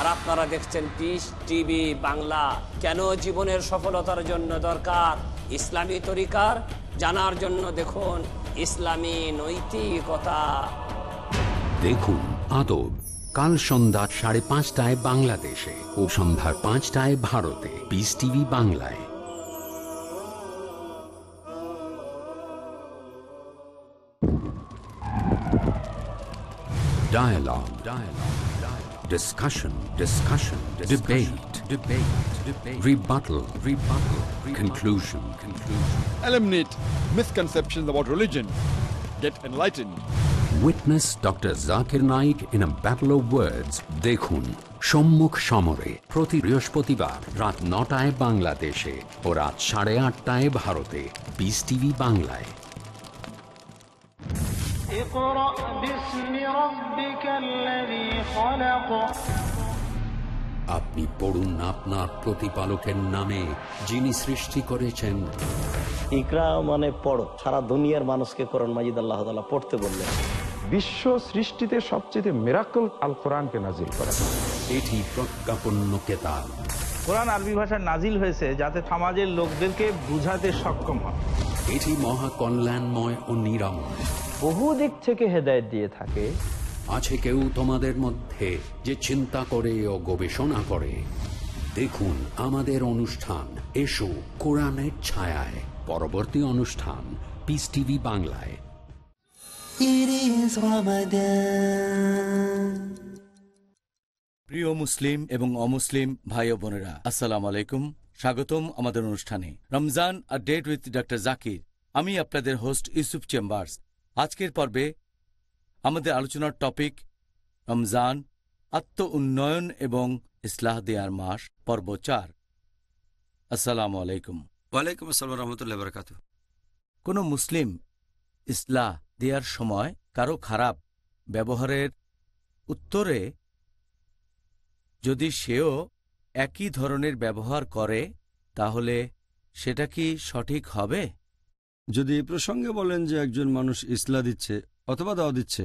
Speaker 4: আর আপনারা দেখছেন পিস টিভি বাংলা কেন জীবনের সফলতার জন্য দরকার ইসলামী তরিকার জানার জন্য দেখুন ইসলামী নৈতিকতা
Speaker 5: দেখুন আদব কাল সন্ধ্যা সাড়ে পাঁচটায় বাংলাদেশে ও সন্ধ্যার পাঁচটায় ভারতে পিস টিভি বাংলায় Dialogue. Dialogue. Dialogue. Discussion. Discussion. Discussion. Debate. Debate. Debate. Rebuttal. Rebuttal. Conclusion. Conclusion.
Speaker 3: Eliminate misconceptions about religion.
Speaker 5: Get enlightened. Witness doctor Zakir Naik in a battle of words দেখুন সম্মুখ সমরে প্রতি বৃহস্পতিবার রাত নটায় বাংলাদেশে ও রাত সাড়ে আটটায় ভারতে বিস টিভি বাংলায়
Speaker 1: اقرأ باسم ربك الذي
Speaker 2: خلق
Speaker 5: আপনি পড়ুন আপনার প্রতিপালকের নামে যিনি সৃষ্টি করেছেন ইকরা মানে পড়ো সারা দুনিয়ার মানুষকে
Speaker 2: করন মাজিদ আল্লাহ তালা পড়তে বললেন
Speaker 5: বিশ্ব সৃষ্টিতে সবচেয়ে মেরাকল আল কোরআনকে নাজিল করে এটি প্রজ্ঞাপন্য কেতাব
Speaker 2: কোরআন আরবি ভাষায় নাজিল হয়েছে
Speaker 5: যাতে সমাজের লোকদেরকে বুঝাতে সক্ষম হয় এটি মহা ও নিরাময় বহু দিক থেকে হেদায়ত দিয়ে থাকে আছে কেউ তোমাদের মধ্যে যে চিন্তা করে ও গবেষণা করে দেখুন আমাদের অনুষ্ঠান এসো কোরআনের ছায়ায় পরবর্তী অনুষ্ঠান পিস টিভি বাংলায়
Speaker 2: প্রিয় মুসলিম এবং অমুসলিম ভাই বোনেরা আসসালাম আলাইকুম স্বাগতম আমাদের অনুষ্ঠানে রমজান আর ডেট উইথ ডাক্তার জাকির আমি আপনাদের হোস্ট ইউসুফ চেম্বার্স আজকের পর্বে আমাদের আলোচনার টপিক রমজান আত্ম উন্নয়ন এবং ইসলাহ দেয়ার মাস পর্ব চার আসসালামু আলাইকুম
Speaker 4: ওয়ালাইকুম আসসালাম রহমতুল্লাহ বরকাত
Speaker 2: কোন মুসলিম ইসলাহ দেওয়ার সময় কারো খারাপ ব্যবহারের উত্তরে যদি সেও একই ধরনের ব্যবহার করে তাহলে সেটা কি সঠিক হবে যদি এ প্রসঙ্গে বলেন যে একজন
Speaker 4: মানুষ ইসলা দিচ্ছে অথবা দেওয়া দিচ্ছে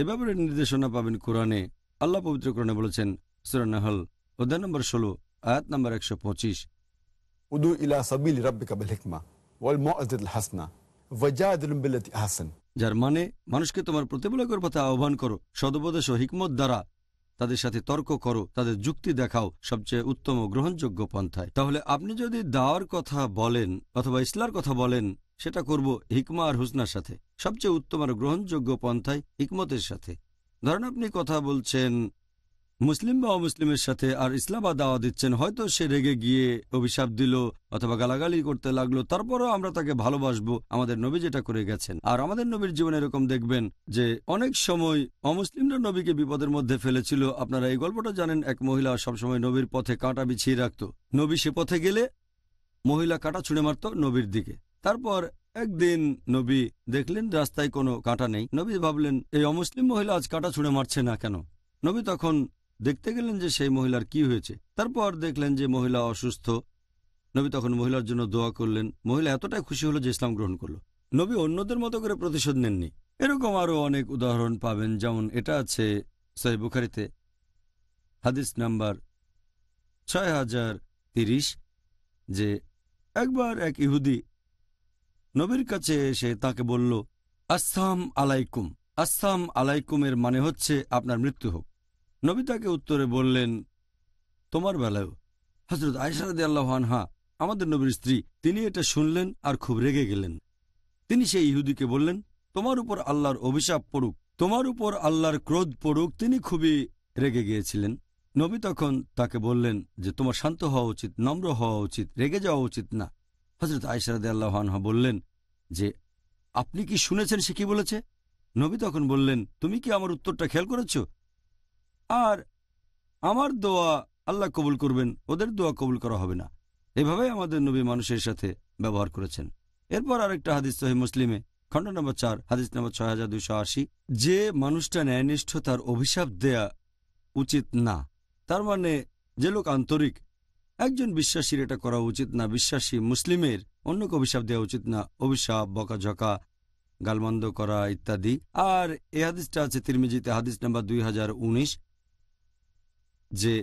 Speaker 4: এ ব্যাপারে নির্দেশনা পাবেন কোরআনে আল্লাহ পবিত্র কোরআনে বলেছেন সুরানহল অধ্যায় নম্বর ষোলো আয়াত নম্বর একশো পঁচিশ
Speaker 3: উদু ইলা হাসনা
Speaker 4: যার মানে মানুষকে তোমার প্রতিপালকের পথে আহ্বান করো সদুপদেশ ও হিকমত দ্বারা তাদের সাথে তর্ক করো তাদের যুক্তি দেখাও সবচেয়ে উত্তম ও গ্রহণযোগ্য পন্থায় তাহলে আপনি যদি দাওয়ার কথা বলেন অথবা ইসলার কথা বলেন সেটা করব হিকমা আর হুসনার সাথে সবচেয়ে উত্তম আর গ্রহণযোগ্য পন্থায় হিকমতের সাথে ধরেন আপনি কথা বলছেন মুসলিম বা অমুসলিমের সাথে আর ইসলামা দাওয়া দিচ্ছেন হয়তো সে রেগে গিয়ে অভিশাপ দিল অথবা গালাগালি করতে লাগলো তারপরও আমরা তাকে ভালোবাসবো আমাদের নবী যেটা করে গেছেন আর আমাদের নবীর জীবনে এরকম দেখবেন যে অনেক সময় অমুসলিমরা নবীকে বিপদের মধ্যে ফেলেছিল আপনারা এই গল্পটা জানেন এক মহিলা সবসময় নবীর পথে কাঁটা বিছিয়ে রাখত নবী সে পথে গেলে মহিলা কাঁটা ছুঁড়ে মারত নবীর দিকে তারপর একদিন নবী দেখলেন রাস্তায় কোনো কাঁটা নেই নবী ভাবলেন এই অমুসলিম মহিলা আজ কাঁটা ছুঁড়ে মারছে না কেন নবী তখন দেখতে গেলেন যে সেই মহিলার কি হয়েছে তারপর দেখলেন যে মহিলা অসুস্থ নবী তখন মহিলার জন্য দোয়া করলেন মহিলা এতটাই খুশি হলো যে ইসলাম গ্রহণ করলো নবী অন্যদের মতো করে প্রতিশোধ নেননি এরকম আরও অনেক উদাহরণ পাবেন যেমন এটা আছে বুখারিতে হাদিস নাম্বার ছয় হাজার তিরিশ যে একবার এক ইহুদি নবীর কাছে এসে তাকে বলল আসসাম আলাইকুম আসসাম আলাইকুমের মানে হচ্ছে আপনার মৃত্যু হোক নবী তাকে উত্তরে বললেন তোমার বেলায়ও হজরত আয়সারদি আল্লাহানহা আমাদের নবীর স্ত্রী তিনি এটা শুনলেন আর খুব রেগে গেলেন তিনি সেই ইহুদিকে বললেন তোমার উপর আল্লাহর অভিশাপ পড়ুক তোমার উপর আল্লাহর ক্রোধ পড়ুক তিনি খুবই রেগে গিয়েছিলেন নবী তখন তাকে বললেন যে তোমার শান্ত হওয়া উচিত নম্র হওয়া উচিত রেগে যাওয়া উচিত না হজরত আয়সারদি আল্লাহানহা বললেন যে আপনি কি শুনেছেন সে কি বলেছে নবী তখন বললেন তুমি কি আমার উত্তরটা খেয়াল করেছ আর আমার দোয়া আল্লাহ কবুল করবেন ওদের দোয়া কবুল করা হবে না এভাবে আমাদের নবী মানুষের সাথে ব্যবহার করেছেন এরপর আরেকটা হাদিস তহি মুসলিমে খণ্ড নম্বর চার হাদিস নম্বর ছয় হাজার দুশো আশি যে মানুষটা ন্যায়নিষ্ঠ তার অভিশাপ দেয়া উচিত না তার মানে যে লোক আন্তরিক একজন বিশ্বাসীর এটা করা উচিত না বিশ্বাসী মুসলিমের অন্যকে অভিশাপ দেওয়া উচিত না অভিশাপ বকাঝকা গালমন্দ করা ইত্যাদি আর এ হাদিসটা আছে তিরমিজিতে হাদিস নাম্বার দুই যে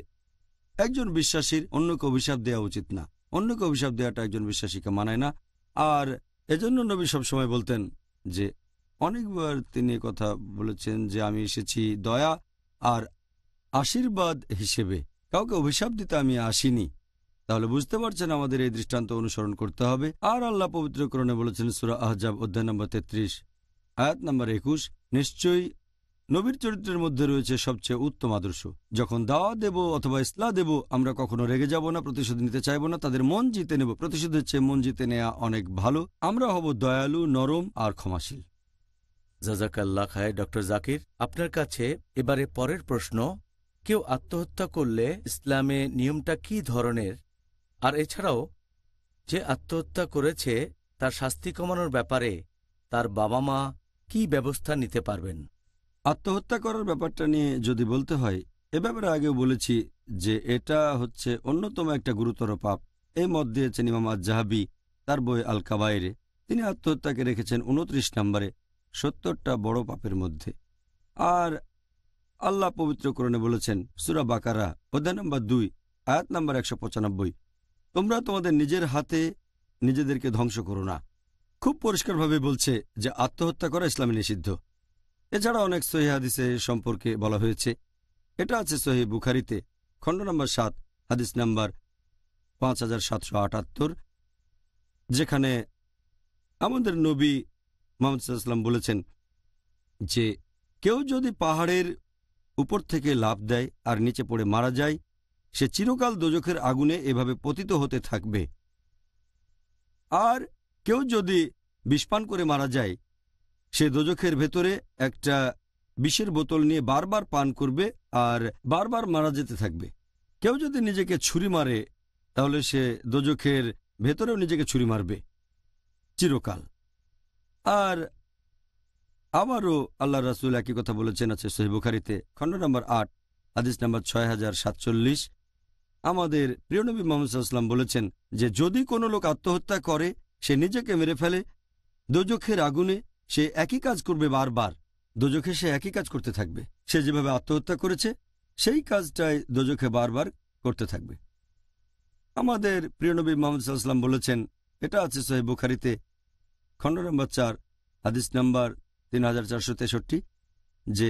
Speaker 4: একজন বিশ্বাসীর অন্যকে অভিশাপ দেওয়া উচিত না অন্যকে অভিশাপ দেওয়াটা একজন বিশ্বাসীকে মানায় না আর এজন্য নবী সবসময় বলতেন যে অনেকবার তিনি কথা বলেছেন যে আমি এসেছি দয়া আর আশীর্বাদ হিসেবে কাউকে অভিশাপ দিতে আমি আসিনি তাহলে বুঝতে পারছেন আমাদের এই দৃষ্টান্ত অনুসরণ করতে হবে আর আল্লাহ পবিত্রকরণে বলেছেন সুরা আহজাব অধ্যায় নম্বর তেত্রিশ আয়াত নম্বর একুশ নিশ্চয়ই নবীর চরিত্রের মধ্যে রয়েছে সবচেয়ে উত্তম আদর্শ যখন দাওয়া দেব অথবা ইসলা দেব আমরা কখনো রেগে যাব না প্রতিশোধ নিতে চাইব না তাদের মন জিতে নেব প্রতিশোধের চেয়ে মন জিতে নেয়া অনেক ভালো আমরা হব দয়ালু নরম আর
Speaker 2: ক্ষমাশীল জাজাকাল্লা খায় ডক্টর জাকির আপনার কাছে এবারে পরের প্রশ্ন কেউ আত্মহত্যা করলে ইসলামে নিয়মটা কি ধরনের আর এছাড়াও যে আত্মহত্যা করেছে তার শাস্তি কমানোর ব্যাপারে তার বাবা মা কি ব্যবস্থা নিতে পারবেন আত্মহত্যা করার ব্যাপারটা নিয়ে যদি বলতে
Speaker 4: হয় এ ব্যাপারে আগেও বলেছি যে এটা হচ্ছে অন্যতম একটা গুরুতর পাপ এই মত দিয়েছেন ইমাম আজাহাবি তার বই আল কাবাইরে তিনি আত্মহত্যাকে রেখেছেন উনত্রিশ নম্বরে সত্তরটা বড় পাপের মধ্যে আর আল্লাহ পবিত্রকরণে বলেছেন সুরা বাকারা অধ্যায় নম্বর দুই আয়াত নম্বর একশো পঁচানব্বই তোমরা তোমাদের নিজের হাতে নিজেদেরকে ধ্বংস করো না খুব পরিষ্কারভাবে বলছে যে আত্মহত্যা করা ইসলামে নিষিদ্ধ এছাড়া অনেক সহি হাদিসে সম্পর্কে বলা হয়েছে এটা আছে সহি বুখারিতে খণ্ড নম্বর সাত হাদিস নাম্বার পাঁচ হাজার সাতশো আটাত্তর যেখানে আমাদের নবী মোহাম্মদাম বলেছেন যে কেউ যদি পাহাড়ের উপর থেকে লাভ দেয় আর নিচে পড়ে মারা যায় সে চিরকাল দোজখের আগুনে এভাবে পতিত হতে থাকবে আর কেউ যদি বিষপান করে মারা যায় সে দোজখের ভেতরে একটা বিষের বোতল নিয়ে বারবার পান করবে আর বারবার মারা যেতে থাকবে কেউ যদি নিজেকে ছুরি মারে তাহলে সে দোজখের ভেতরেও নিজেকে ছুরি মারবে চিরকাল আর আবারও আল্লাহ রাসুল একই কথা বলেছেন আছে সহিবুখারিতে খণ্ড নম্বর আট আদিস নম্বর ছয় হাজার সাতচল্লিশ আমাদের প্রিয়নবী মোহাম্মদ বলেছেন যে যদি কোনো লোক আত্মহত্যা করে সে নিজেকে মেরে ফেলে দোজখের আগুনে সে একই কাজ করবে বারবার দোজখে সে একই কাজ করতে থাকবে সে যেভাবে আত্মহত্যা করেছে সেই কাজটাই দোজখে বারবার করতে থাকবে আমাদের প্রিয়নবী মোহাম্মদ সাল্লাম বলেছেন এটা আছে সোহেব বুখারিতে খণ্ড নম্বর চার হাদিস নম্বর তিন যে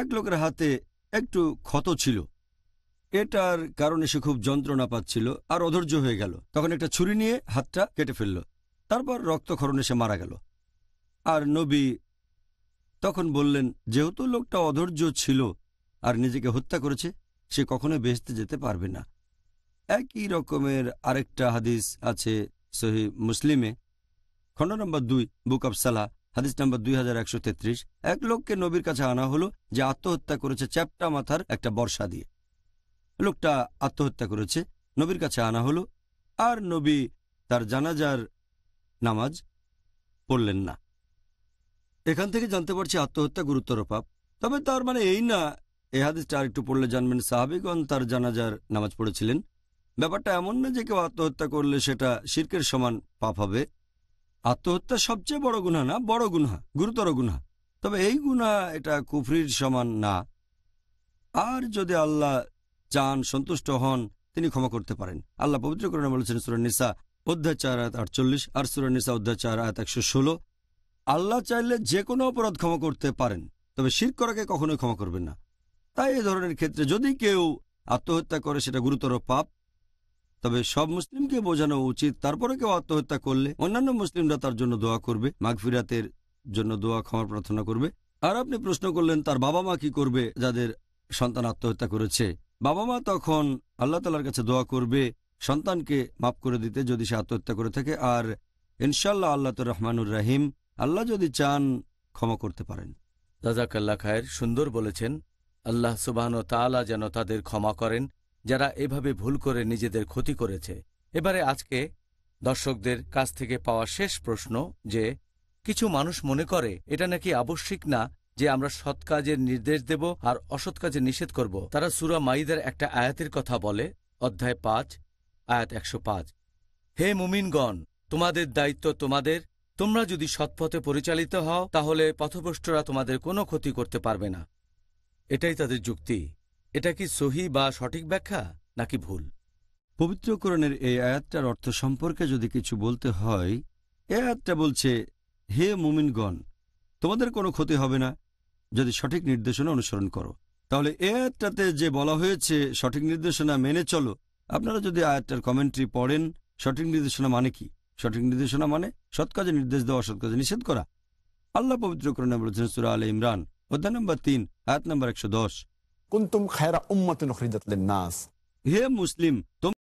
Speaker 4: এক লোকের হাতে একটু ক্ষত ছিল এটার কারণে সে খুব যন্ত্রণা পাচ্ছিল আর অধৈর্য হয়ে গেল তখন একটা ছুরি নিয়ে হাতটা কেটে ফেলল তারপর রক্তক্ষরণে সে মারা গেল আর নবী তখন বললেন যেহেতু লোকটা অধৈর্য ছিল আর নিজেকে হত্যা করেছে সে কখনো বেসতে যেতে পারবে না একই রকমের আরেকটা হাদিস আছে সহি মুসলিমে খণ্ড নম্বর দুই বুক অব সালাহ হাদিস নম্বর দুই এক লোককে নবীর কাছে আনা হলো যে আত্মহত্যা করেছে চ্যাপটা মাথার একটা বর্ষা দিয়ে লোকটা আত্মহত্যা করেছে নবীর কাছে আনা হলো আর নবী তার জানাজার নামাজ পড়লেন না এখান থেকে জানতে পারছি আত্মহত্যা গুরুতর পাপ তবে তার মানে এই না এ হাদিসটা আরেকটু পড়লে জানবেন সাহাবিগণ তার জানাজার নামাজ পড়েছিলেন ব্যাপারটা এমন না যে কেউ আত্মহত্যা করলে সেটা শির্কের সমান পাপ হবে আত্মহত্যা সবচেয়ে বড় গুণা না বড় গুণা গুরুতর গুণা তবে এই গুণা এটা কুফরির সমান না আর যদি আল্লাহ চান সন্তুষ্ট হন তিনি ক্ষমা করতে পারেন আল্লাহ পবিত্রকরণে বলেছেন সুরনিসা অধ্যায় চার আয়াত আটচল্লিশ আর সুরনিসা অধ্যায় চার আয়াত একশো ষোলো আল্লাহ চাইলে যে কোনো অপরাধ ক্ষমা করতে পারেন তবে শির করাকে কখনোই ক্ষমা করবেন না তাই এ ধরনের ক্ষেত্রে যদি কেউ আত্মহত্যা করে সেটা গুরুতর পাপ তবে সব মুসলিমকে বোঝানো উচিত তারপরে কেউ আত্মহত্যা করলে অন্যান্য মুসলিমরা তার জন্য দোয়া করবে মাঘফিরাতের জন্য দোয়া ক্ষমা প্রার্থনা করবে আর আপনি প্রশ্ন করলেন তার বাবা মা কি করবে যাদের সন্তান আত্মহত্যা করেছে বাবা মা তখন আল্লাহ তালার কাছে দোয়া করবে সন্তানকে মাফ করে দিতে যদি সে আত্মহত্যা করে থাকে আর ইনশাল্লাহ আল্লাহ তো রহমানুর রাহিম আল্লাহ যদি চান
Speaker 2: ক্ষমা করতে পারেন রাজাকাল্লা খায়ের সুন্দর বলেছেন আল্লাহ সুবাহন তালা যেন তাদের ক্ষমা করেন যারা এভাবে ভুল করে নিজেদের ক্ষতি করেছে এবারে আজকে দর্শকদের কাছ থেকে পাওয়া শেষ প্রশ্ন যে কিছু মানুষ মনে করে এটা নাকি আবশ্যিক না যে আমরা সৎ কাজের নির্দেশ দেব আর অসৎ কাজে নিষেধ করব তারা সুরা মাইদের একটা আয়াতের কথা বলে অধ্যায় পাঁচ আয়াত একশো পাঁচ হে মুমিনগণ তোমাদের দায়িত্ব তোমাদের তোমরা যদি সৎপথে পরিচালিত হও তাহলে পথভ্রষ্টরা তোমাদের কোনো ক্ষতি করতে পারবে না এটাই তাদের যুক্তি এটা কি সহি বা সঠিক ব্যাখ্যা নাকি ভুল পবিত্রকরণের এই আয়াতটার
Speaker 4: অর্থ সম্পর্কে যদি কিছু বলতে হয় এ আয়াতটা বলছে হে মুমিনগণ তোমাদের কোনো ক্ষতি হবে না যদি সঠিক নির্দেশনা অনুসরণ করো তাহলে এয়ারটাতে যে বলা হয়েছে সঠিক নির্দেশনা মেনে চলো আপনারা যদি আয়াতটার কমেন্ট্রি পড়েন সঠিক নির্দেশনা মানে কি সঠিক নির্দেশনা মানে সৎকাজে নির্দেশ দেওয়া সৎকাজে নিষেধ করা আল্লাহ পবিত্র করণে বলেছেন সুরা আল ইমরান অধ্যায় নম্বর তিন আয়াত নম্বর একশো দশ কুন্তুম খায়রা উম্মতিন নাস হে মুসলিম